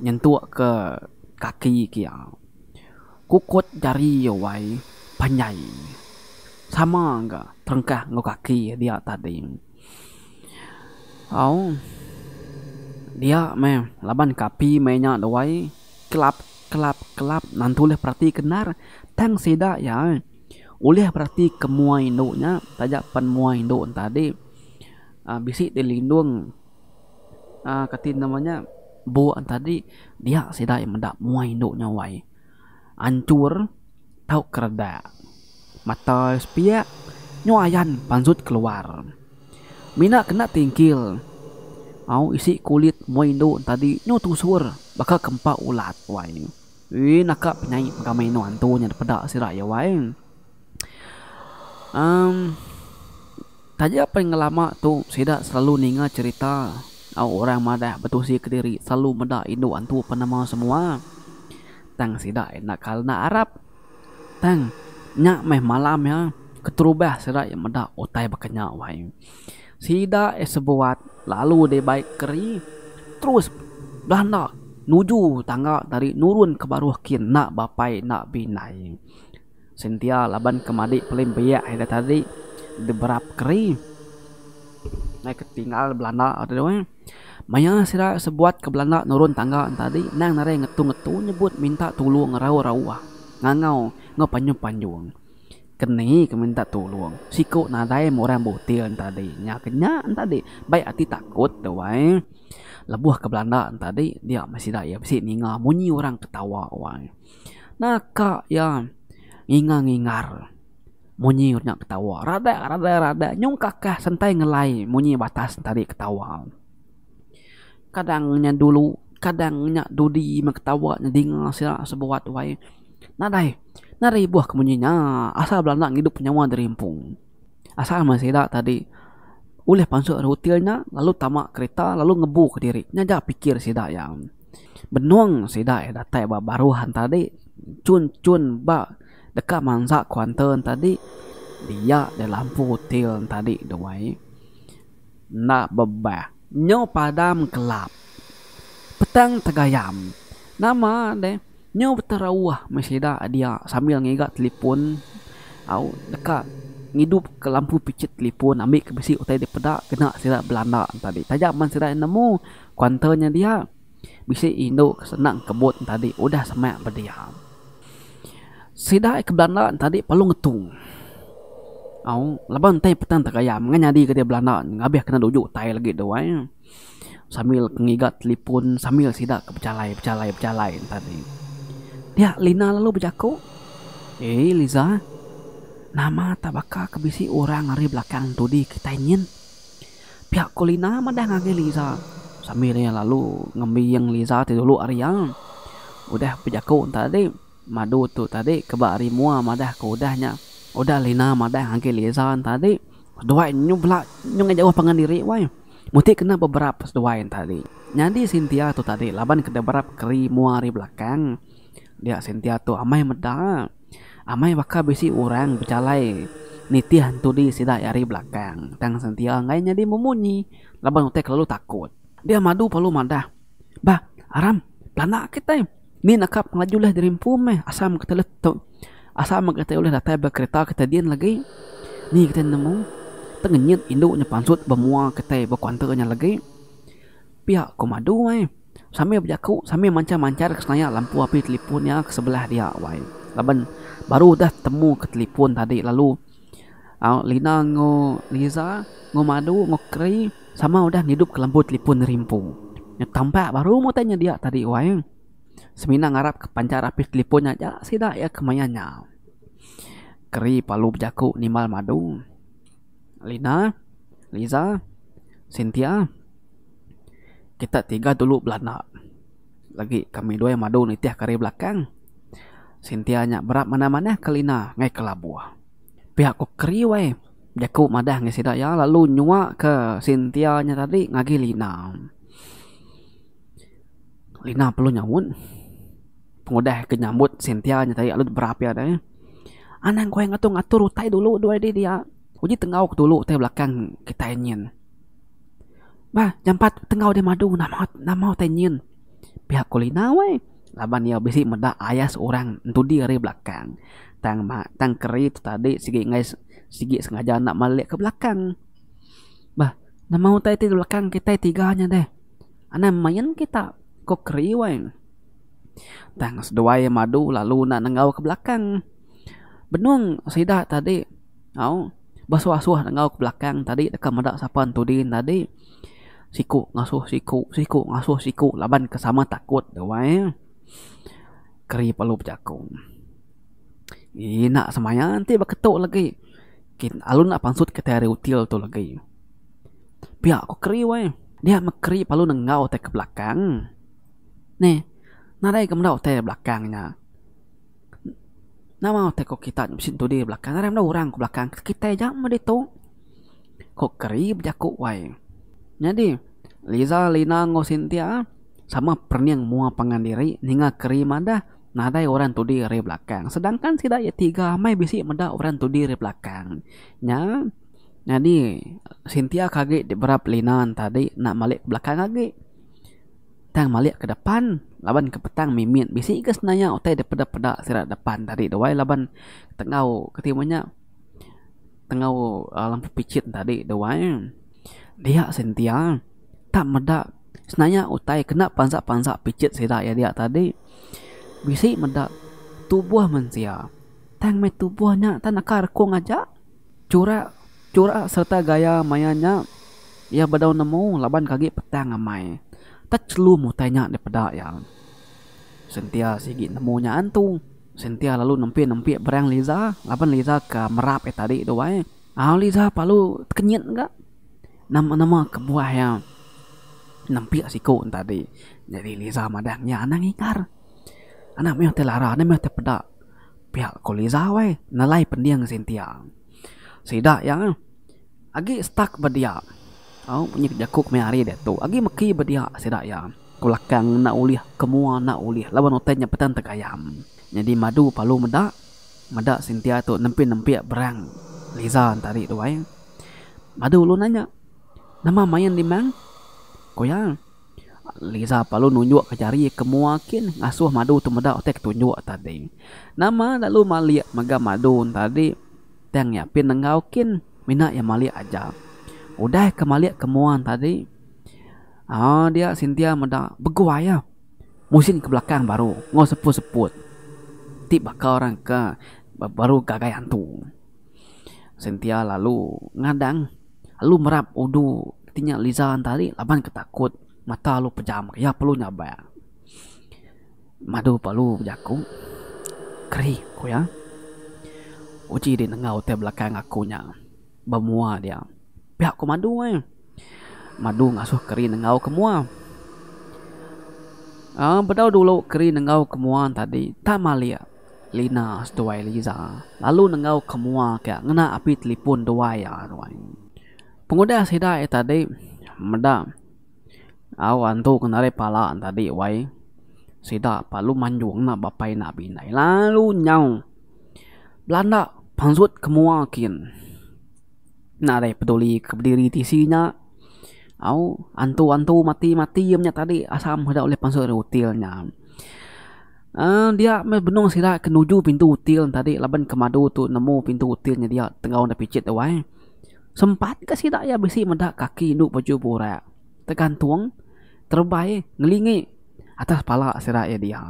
Speaker 1: nyentuk ke kaki kia kukut jari ya wai panjai, sama enggak terengkah ngok kaki ya dia tadi au dia me laban kapi mainnya doai kelap kelap kelap nanti oleh perhati kenar tang seda ya oleh perhati kemua indo nya tajak pan mua indo tadi uh, ah, bisi dilindung uh, ah, katin namanya bu tadi dia seda yang mendak mua indo nya wai ancur tau kerda mata spia nyuayan panjut keluar mina kena tingkil au isi kulit moi ndo tadi nyu tusur baka kempak ulat wai wi nakak pinai pagamai no antunya pada sira ya wai um tadi apa yang lama tu sida selalu ninga cerita au orang madah betusi si kediri selalu meda indo antu penama semua tang sida enak kalna arab tang nya meh malam ya keterubah sida yang meda otai bakanya wai Sida eh sebuat Lalu dia baik keri Terus Belanda Nuju tangga dari nurun ke baruh kin Nak bapai nak binai Sintia laban kemadi pelim biak Hidat tadi Deberap keri Naik ketinggal Belanda ada dua eh. Maya sira sebuat ke Belanda nurun tangga tadi nang nare ngetu-ngetu nyebut minta tulung rau-rau ngangau ngapanyu panyuang kene ke minta tolong siko na dai orang botil tadi nya kenya tadi baik ati takut tu wai lebuh ke belanda tadi dia masih dai ya, mesti ninga munyi orang ketawa wai naka ya nginga ngingar munyi urnya ketawa rada rada rada nyung kakah sentai ngelai munyi batas tadi ketawa kadangnya dulu kadangnya dudi mengetawa ketawa dinga sira sebuat wai nadai Nari buah kemunyinya Asal belanda ngidup penyawa dari impung Asal masih tak tadi Uleh pansuk rutilnya Lalu tamak kereta Lalu ngebu ke diri Nyaja pikir si tak yang Benuang si tak ya Datai bak baruhan tadi Cun cun bak Dekat manzak kuantan tadi Dia di lampu rutil tadi Dewai Nak bebah Nyo padam gelap Petang tegayam Nama deh Nyo betarawah Masyidah dia sambil ngegak telefon Au dekat Ngidup ke lampu picit telefon Ambil ke besi utai daripada Kena sirat Belanda tadi Tajak man sirat nemu Kuantanya dia Bisa induk senang kebot tadi Udah semak berdiam. Sida ke Belanda tadi Perlu ngetung Au Laban tay petang tak kaya Menganyadi ke Belanda Ngabih kena duduk utai lagi doa Sambil ngegak telefon Sambil sirat ke pecalai Pecalai pecalai tadi Ya, Lina lalu bejaku. Eh, Liza. Nama tak bakal kebisi orang dari belakang tu di kita ingin. Pihak kulina madah ngagi Liza. Sambil yang lalu ngambil yang Liza tu dulu Arian. Udah bejaku tadi. Madu tu tadi kebari mua madah ke udahnya. Udah Lina madah ngagi Liza tadi. Dua ini belak, nyungai jauh pangan diri wai. Mesti kena beberapa sesuai tadi. Nyadi Cynthia tu tadi laban kena berap keri mua belakang dia sentia tu amai meda amai baka besi orang bercalai niti hantu di sida yari belakang tang sentia ngai nyadi memunyi laban utek lalu takut dia madu palu mada ba aram plana kita ni nakap ngaju lah dari pume asam kita letuk asam kita oleh datai berkereta kita dien lagi ni kita nemu tengenyet induknya pansut bermua kita berkuantarnya lagi pihak komadu mai eh sambil berjaku sambil mancar-mancar ke sana lampu api teleponnya ke sebelah dia wai laban baru dah temu ke telefon tadi lalu uh, Lina ngo Liza ngo madu ngo keri sama udah hidup ke lampu telefon rimpu ya, tampak baru mau tanya dia tadi wai semina ngarap ke pancar api teleponnya aja sida ya kemayanya Keri palu berjaku nimal madu Lina Liza Cynthia kita tiga dulu belanda lagi kami dua yang madu nitiah kari belakang sintianya berat mana mana kelina ngai kelabu pihak ku kri wai jaku madah ngai sida ya lalu nyua ke sintianya tadi ngagi lina lina perlu nyamun pengudah ke nyambut sintianya tadi alut berapi ada ya anang kau yang ngatur ngatur utai dulu dua dia uji tengah dulu utai belakang kita ingin Ba, jam 4 tengah dia madu nak mau nak mau tenyin. Pihak kulina wei. Laban dia bisi meda ayah seorang entu dia dari belakang. Tang ma, tang keri tu tadi sigi ngai sigi sengaja nak malek ke belakang. Ba, nak mau tai di belakang kita tiga tiganya deh. Ana main kita kok keri wei. Tang sedua madu lalu nak nengau ke belakang. Benung sida tadi. Au, basuh-asuh nengau ke belakang tadi dekat meda sapan tu din tadi siku ngasuh siku siku ngasuh siku laban kesama takut dewa eh keri perlu bercakung Ina eh, semaya nanti baketuk lagi kin alun nak pansut ke teori util tu lagi pihak aku keri wai dia mekeri palu nengau teh ke belakang Nee, nadek ke mendau teh belakangnya Nama teh kok kita mesin tu di belakang. Ada orang ke belakang. Kita jam di tu. Kok kerip jaku wai jadi Liza Lina ngo Cynthia sama perniang mua pengandiri diri ninga kerima dah nadai orang tu di belakang sedangkan si ya tiga mai bisi meda orang tu di belakang nya jadi Cynthia kage di berap Lina tadi nak malik belakang lagi tang malik ke depan laban ke petang mimin bisi ke senanya otai di peda peda sira depan tadi doai laban tengau ketimunya tengau uh, lampu picit tadi doai dia sentia tak meda senanya utai kena pansak panzak picit sida ya dia tadi bisi meda tubuh manusia. tang me tubuhnya tak nak karko ngaja cura cura serta gaya mayanya ya badau nemu laban kaki petang amai tak celu mutanya de peda ya sentia sigi nemunya antung sentia lalu nempi nempi berang liza laban liza ke merap eh tadi doai Aw Liza palu kenyit enggak? nama-nama kebuah yang nampak siku tadi. Jadi Liza madangnya anak ingkar. Anak meh telara, anak meh terpeda. Pihak ko Liza wai, nalai pendiang sentia. Sida yang eh, agi stuck berdia. Oh, punya kerja kuk meh hari dia tu. Agi meki berdia sida yang kulakang nak ulih kemua nak ulih lawan otaknya petan tegayam. Jadi madu palu meda meda sentia tu nempi-nempi berang Liza tadi tu wai. Madu lu nanya, nama main limang koyang Liza palu nunjuk ke jari kemuakin ngasuh madu tu meda otek tunjuk tadi nama lalu maliak maga madu tadi tang pin nengaukin mina ya maliak aja udah ke maliak kemuan tadi ah dia Cynthia meda beguaya musin ke belakang baru ngau seput seput tiba ke orang ke baru gagayan tu Cynthia lalu ngadang Lalu merap udu artinya Liza tadi laban ketakut mata lu pejam ya perlu nyaba madu perlu jaku keri ku ya uji di nengah hotel belakang aku nya bermua dia pihak ku madu eh. madu ngasuh keri nengau kemua ah uh, dulu keri nengau kemua tadi tak tamalia Lina setuai Liza Lalu nengau kemua kaya Ngena api telepon doa ya doa ini Pengudah sida e tadi meda au antu kenare pala tadi wai sida palu manjuang na bapai na binai lalu nyau Belanda pangsut kemuakin nare peduli kebdiri tisinya au antu antu mati mati yamnya tadi asam hada oleh pangsut rutilnya Uh, ah, dia benung sira ke nuju pintu util tadi laban kemadu tu nemu pintu utilnya dia tengah orang picit tu wai sempat ke si tak ya besi medak kaki duk baju pura tekan tuang terbaik ngelingi atas pala serak ya dia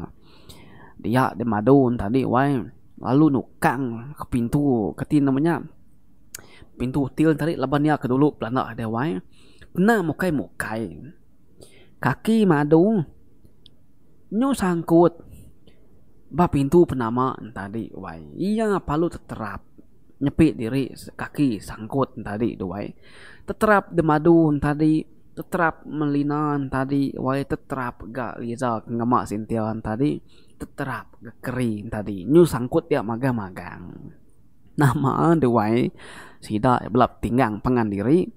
Speaker 1: dia di madun tadi wai lalu nukang ke pintu keti namanya pintu til tadi laban dia ke dulu pelanak ada wai kena mukai mukai kaki madu nyu sangkut ba pintu penama tadi wai iya palu terap? nyepit diri kaki sangkut tadi doai tetrap demadu tadi tetrap melina tadi wai tetrap ga liza ngama sintian tadi tetrap ga keri tadi nyu sangkut ya maga magang nama doai sida belap tinggang pengan diri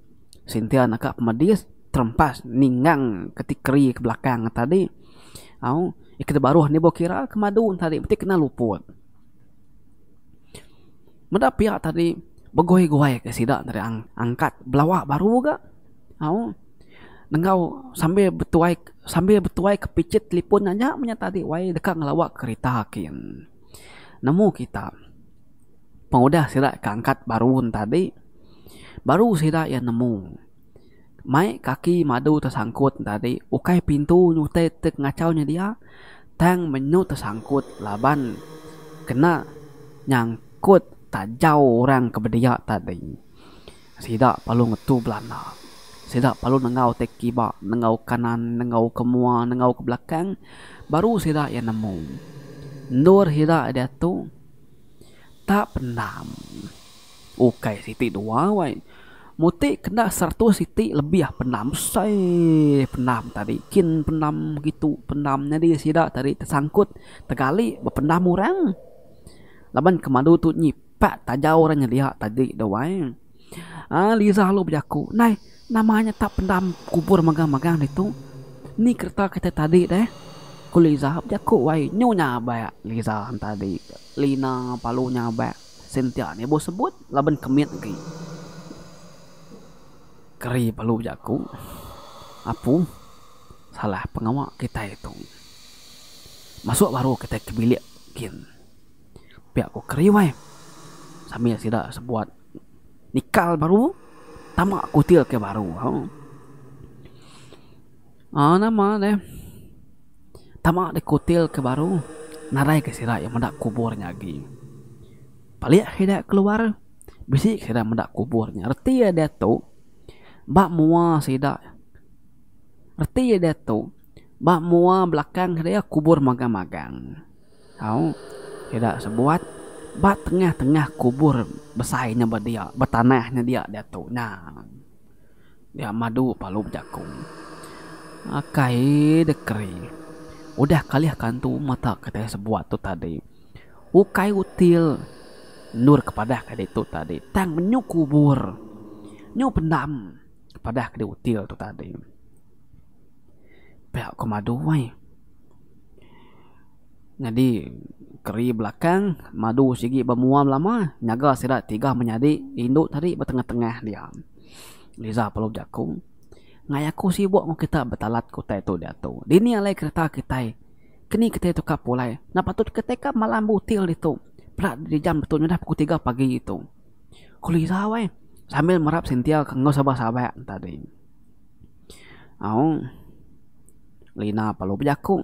Speaker 1: sintian nak pemedis terempas ninggang ketik keri ke belakang tadi au ikut baru ni bokira kemadun tadi mesti kena luput Meda pihak tadi begoi-goi ke sidak tadi ang angkat belawa baru ga. Au. Nengau sambil betuai sambil betuai kepicit telefon nanya menya tadi wai dekat ngelawak kereta kin. Nemu kita. Pengudah sidak ka angkat baru tadi. Baru sidak yang nemu. Mai kaki madu tersangkut tadi ukai pintu nyute tek ngacau nya dia. Tang menyu tersangkut laban kena nyangkut tak jauh orang ke berdiak tadi. Sida palu ngetu Belanda. Sida palu nengau teki ba, nengau kanan, nengau kemua, nengau ke belakang. Baru sida yang nemu. Nur sida ada tu tak pernah. Okey siti dua wai. Muti kena satu siti lebih ya penam say penam tadi kin penam gitu penamnya dia sida tadi tersangkut tegali berpenam orang. Laban kemadu tu nyip pak tak jauh orang yang lihat tadi the wine ha, Liza lalu berjaku Nai namanya tak pendam kubur magang-magang itu ni kereta kita tadi deh ku Liza berjaku wai nyonya baik Liza tadi Lina palunya baik Cynthia ni bos sebut laban kemit lagi keri palu berjaku apa salah pengawal kita itu masuk baru kita ke bilik kin pihak ku keri wai sambil tidak sebuat nikal baru tamak kutil ke baru ha oh. oh, nama de tamak de kutil ke baru narai ke sira yang mendak kuburnya lagi paliak hidak keluar bisik sira mendak kuburnya reti ya tu bak mua sida reti ya dia tu bak mua belakang dia kubur magang-magang tau oh. tidak sebuat bat tengah-tengah kubur besainya bat dia, betanahnya dia dia tu. Nah. Dia madu palu jakung. Akai dekeri. Udah akan tu mata kata sebuat tu tadi. Ukai util nur kepada kali itu tadi tang menyu kubur nyu pendam kepada kali util tu tadi pek komadu wai ngadi keri belakang madu sigi bermuam lama nyaga sirat tiga menyadi induk tadi bertengah-tengah dia. Liza perlu jaku ngai aku si buat mau kita betalat kota itu dia tu dini alai kereta kita kini kita itu kap pulai na patut kita kap malam butil itu Plat di jam betul nyudah pukul tiga pagi itu ku Liza wai sambil merap sintia kengau sabar-sabar tadi Aung, Lina perlu berjakung.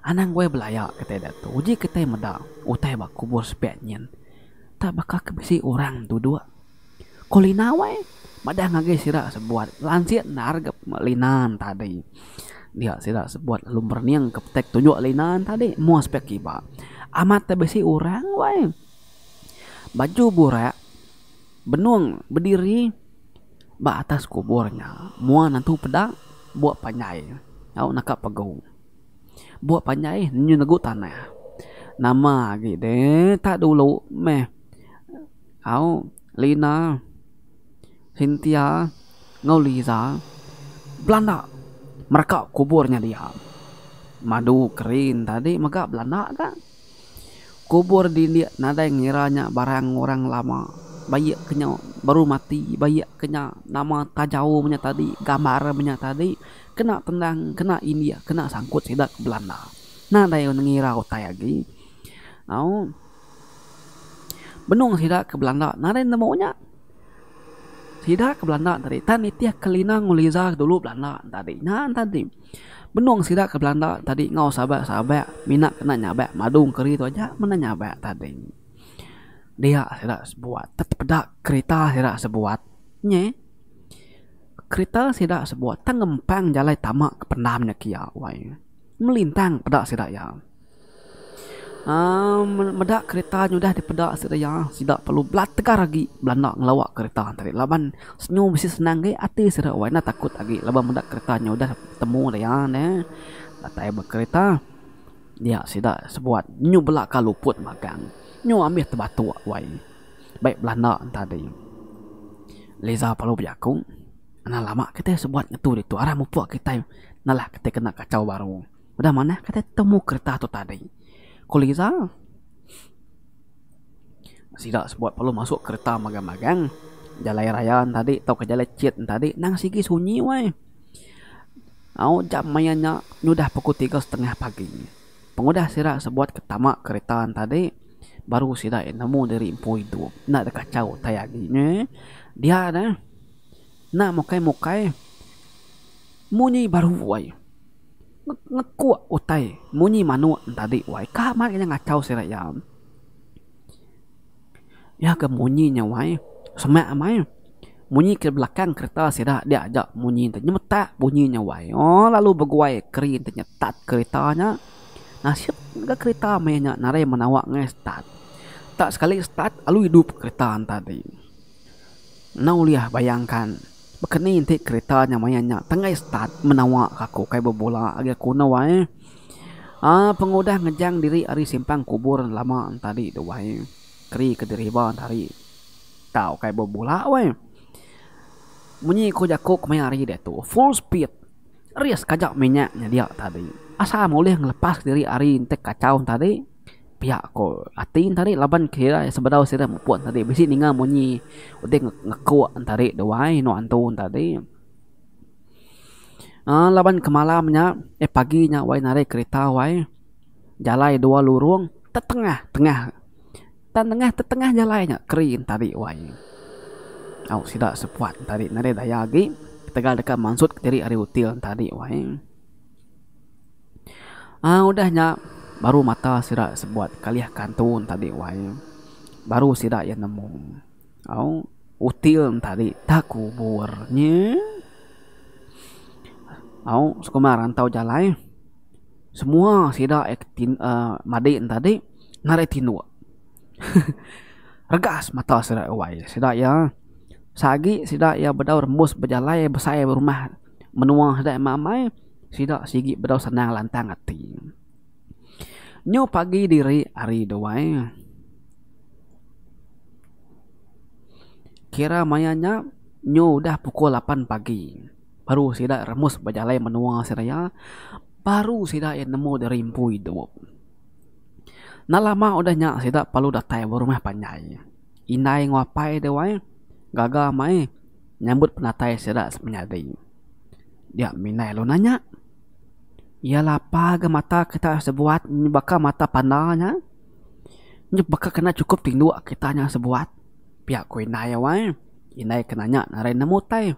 Speaker 1: Anang gue belayak kata dia tu. Uji kita yang medang. Utai bak kubur sepiaknya. Tak bakal kebisi orang tu dua. Kulina wai. Madah ngagai sirak sebuat. Lansiat nargap linan tadi. Dia sirak sebuat. ni yang keptek tunjuk linan tadi. Mua sepiak kiba. Amat tebisi orang wai. Baju burak. Benung berdiri. Ba atas kuburnya. Mua nantu pedang. Buat panjai. Nau nakak pegawai buat panjang eh nyu nagu tanah nama gi de ta dulu me au lina cynthia ngau belanda mereka kuburnya dia madu kering tadi mereka belanda kan kubur di dia nada yang ngiranya barang orang lama bayi kenyal baru mati bayi kenyal nama tajau punya tadi gambar punya tadi kena tendang kena India kena sangkut sida ke Belanda nah dai yang ngira utai lagi au benung sida ke Belanda nah dai nemunya sida ke Belanda tadi tan itia kelina nguliza dulu Belanda tadi nah tadi benung sida ke Belanda tadi ngau sabak sabak minak kena nyabak madung keri tu aja mana nyabak tadi dia sida sebuat tetap dak kereta sida sebuat nye kereta sida sebuah tangempang jalai tamak ke penamnya kia wai melintang pada sida ya um, medak kereta nyudah di pada sida ya sida perlu belat tegar lagi belanda ngelawak kereta tadi laban senyum mesti senang gay ati sida wai nak takut lagi laban medak kereta nyudah temu dia ya, ne datai berkereta dia sida sebuah nyu belak kaluput magang nyu ambil terbatu wai baik belanda tadi Liza perlu berjakung Nah lama kita sebuat itu itu arah mupuak kita. nalah kita kena kacau baru. Udah mana kita temu kereta tu tadi. Koliza. Sidak sebuat perlu masuk kereta magang-magang. Jalan raya tadi atau ke jalan cit tadi. Nang sigi sunyi wey. Au jam mayanya sudah pukul tiga setengah pagi. Pengudah sirak sebuat ketamak kereta tadi. Baru sida nemu dari impu itu. Nak dekacau tayagi. Dia dah na mokai mokai muni baru wai ngeku utai muni manu tadi wai ka mak yang ngacau sira ya ya ke muni nya wai sama amai muni ke belakang kereta sira dia ajak muni tadi nyemta bunyi nya wai oh lalu beguai kerin tadi tat keretanya nasib ke kereta mainnya narai menawak ngai start tak sekali start lalu hidup kereta tadi Nau liah bayangkan Bekeni inti kereta nyamanya Tengah start menawa kaku kai berbola Agak kuno wai eh. Ah, pengudah ngejang diri ari simpang kubur lama tadi tu wai Keri kediri diri tadi tahu kai berbola wai Munyi ku jaku kemaya hari dia tu Full speed Rias kajak minyaknya dia tadi Asa mulih ngelepas diri ari inti kacau tadi pihak ko ating ah, tadi laban kira lah, sebenarnya sira mpuan tadi bisi ninga munyi udah ngeku antare doai wai no antun tadi ah laban kemalamnya eh paginya wai narik kereta wai jalai dua lurung tengah tengah tan tengah tetengah jalainya kerin tadi wai au sida sepuat tadi narik daya agi tegal dekat mansut dari ari util tadi wai ah udahnya Baru mata sirak sebuat kaliah kantun tadi wahai. Baru sirak yang nemu. Au util tadi tak buernya. Au sekomar rantau jalan. Semua sirak aktin uh, eh, madi tadi naretin dua. <laughs> Regas mata sirak wahai. Sirak ya. Sagi sirak ya bedau rembus berjalan besar berumah menua sirak mamai. Sidak sigi bedau senang lantang hati nyo pagi diri ari doai kira mayanya nyo udah pukul 8 pagi baru sida remus bajalai menua seraya baru sida yang nemu dari impui hidup na lama udah nyak sida palu datai rumah panjai inai ngapai doai gagal mai nyambut penatai sida semenyadi dia minai lo nanya ialah paga mata kita sebuat baka mata pandangnya ha? ni baka kena cukup tinggi kita nya sebuat pihak kui naya wai inai kena nya narain namu tai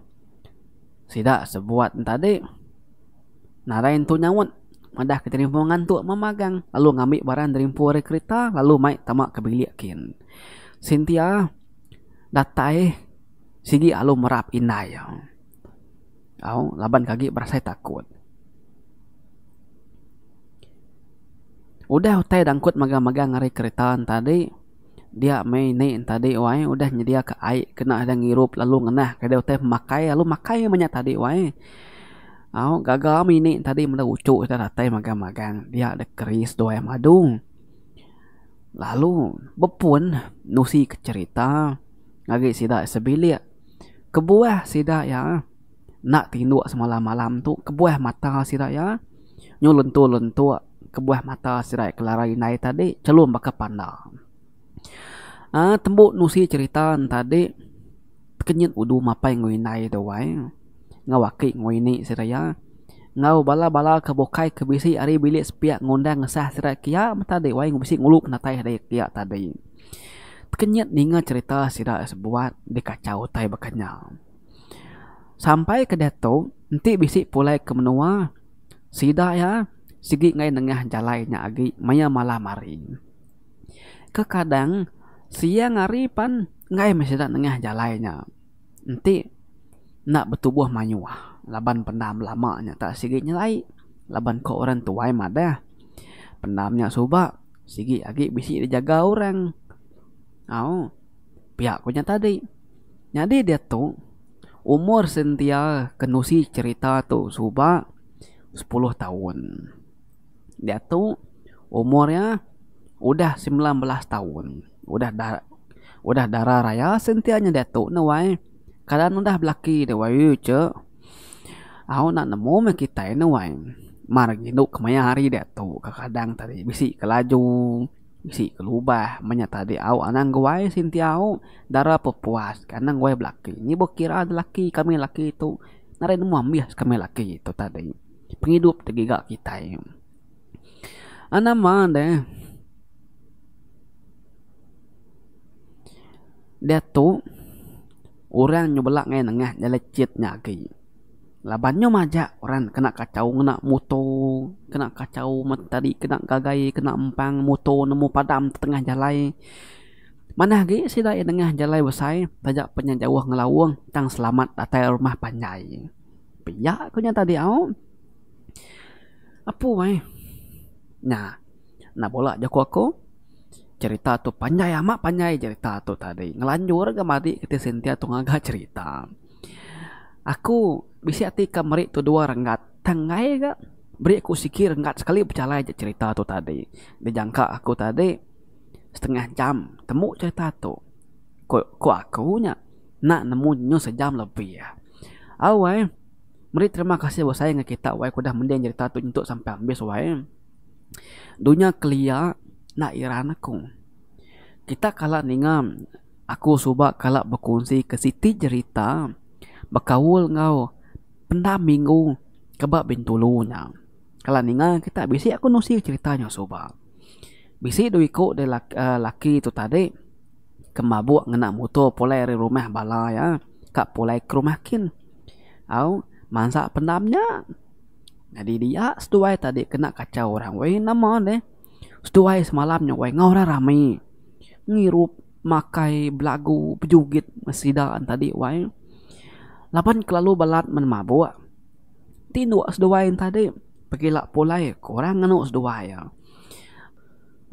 Speaker 1: sida sebuat tadi narain tu nyawut madah kita ni mengantuk memagang lalu ngambil barang dari impu kereta lalu mai tamak ke bilik kin sintia datai sigi alu merap inai ya. au laban kaki berasa takut udah teh dangkut maga-maga ngari keretaan tadi dia main ni tadi wae udah nyedia ke air kena ada ngirup lalu ngenah kada teh makai lalu makai banyak tadi wae au gagal mini tadi mendak ucu tadi teh maga magang dia ada keris doa madung lalu bepun nusi ke cerita ngagi sida sebilia kebuah sida ya nak tidur semalam malam tu kebuah mata sida ya nyu lentu-lentu kebuah mata sirai kelarai naik tadi celum baka pandang. Ah, tembok nusi cerita tadi kenyit udu mapai yang ngui naik tu wai. Ngawaki ngui ni siraya. Ngau bala-bala kebokai kebisi ari bilik sepiak ngundang ngesah sirai kia tadi wai ngubisi nguluk natai dari kia tadi. Kenyit ninga cerita sirai sebuat dikacau tai bakanya. Sampai ke datuk, nanti bisi pulai ke menua. Sida ya, sigi ngay nengah jalai nya agi maya malah maring kekadang siang ngaripan ngay masih tak nengah jalai nya nanti nak bertubuh manyua ah. laban pendam lama nya tak sigi nyelai laban kau orang tuai mada pendamnya suba sigi agi bisi jaga orang Aw, oh, pihakunya tadi Nyadi dia tu umur sentia kenusi cerita tu suba sepuluh tahun dia tu umurnya udah 19 tahun. Udah dar udah darah raya sentianya dia tu nawai wai. Kadang udah belaki nawai je ce. Aku nak nemu kita nawai wai. Mar hidup kemaya hari dia tu kadang tadi bisi kelaju bisi kelubah menya tadi anak anang gue sintiau darah pepuas karena gue belaki ni bokira ada laki kami laki tu nare nemu ambil kami laki itu tadi penghidup tegak kita Ana Amanda, é. Dia tu, orang nyo ngai nengah jala cit nyagi. Laban nyo maja orang kena kacau kena moto, kena kacau mentari, kena gagai, kena empang moto nemu padam tengah jalai. Mana lagi si dai tengah jalai besai, tajak penyang jauh ngelawang tang selamat datang rumah panjai. Piyak kunya tadi au. apa wei? Eh? Nah, nak bola aja aku cerita tu panjai amat panjai cerita tu tadi. Ngelanjur ke mati kita sentia tu ngaga cerita. Aku bisa ati kamari tu dua renggat tengai ke beri aku sikir renggat sekali percaya aja cerita tu tadi. Dijangka aku tadi setengah jam temu cerita tu. Ko ko aku nya nak nemu nyu sejam lebih ya. Awai, Meri terima kasih buat saya dengan kita Wai mendengar cerita tu untuk sampai habis Wai dunia kelia na iran aku kita kala ningam aku suba kala berkongsi ke siti cerita berkawul ngau pernah minggu keba bintulunya kala ningam kita bisi aku nusi ceritanya suba bisi duiku de laki, uh, eh, laki tu tadi kemabuk ngena motor pulai dari rumah bala ya ah. kak pulai ke kin au mansak pendamnya jadi dia ah, setuai tadi kena kacau orang. Wei nama deh. Setuai semalamnya wei ngau orang ramai. Ngirup makai belagu pejugit mesida tadi wei. Lapan kelalu balat men mabua. Tindu setuai tadi. Pergi lak pula ya korang nganu setuai ya.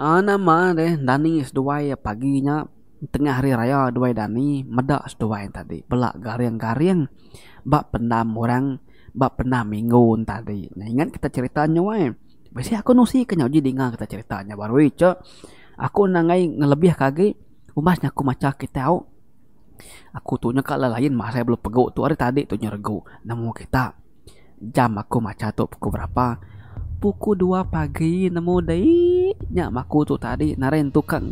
Speaker 1: Ah nama deh Dani setuai ya paginya tengah hari raya duai Dani medak setuai tadi. Belak garing-garing bak pendam orang bab pernah minggun tadi. Nah, ingat kita ceritanya wei. Besi aku nusi kenyau jadi dengar kita ceritanya baru ico. Aku nangai ngelebih kagi. umasnya aku maca kita au. Aku tunya kala lain masa saya belum pegu tu hari tadi tunya regu. Namu kita jam aku maca tu pukul berapa? Pukul dua pagi namu dai nya aku tu tadi naren tukang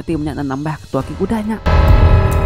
Speaker 1: ketimnya nambah ketua kudanya. Música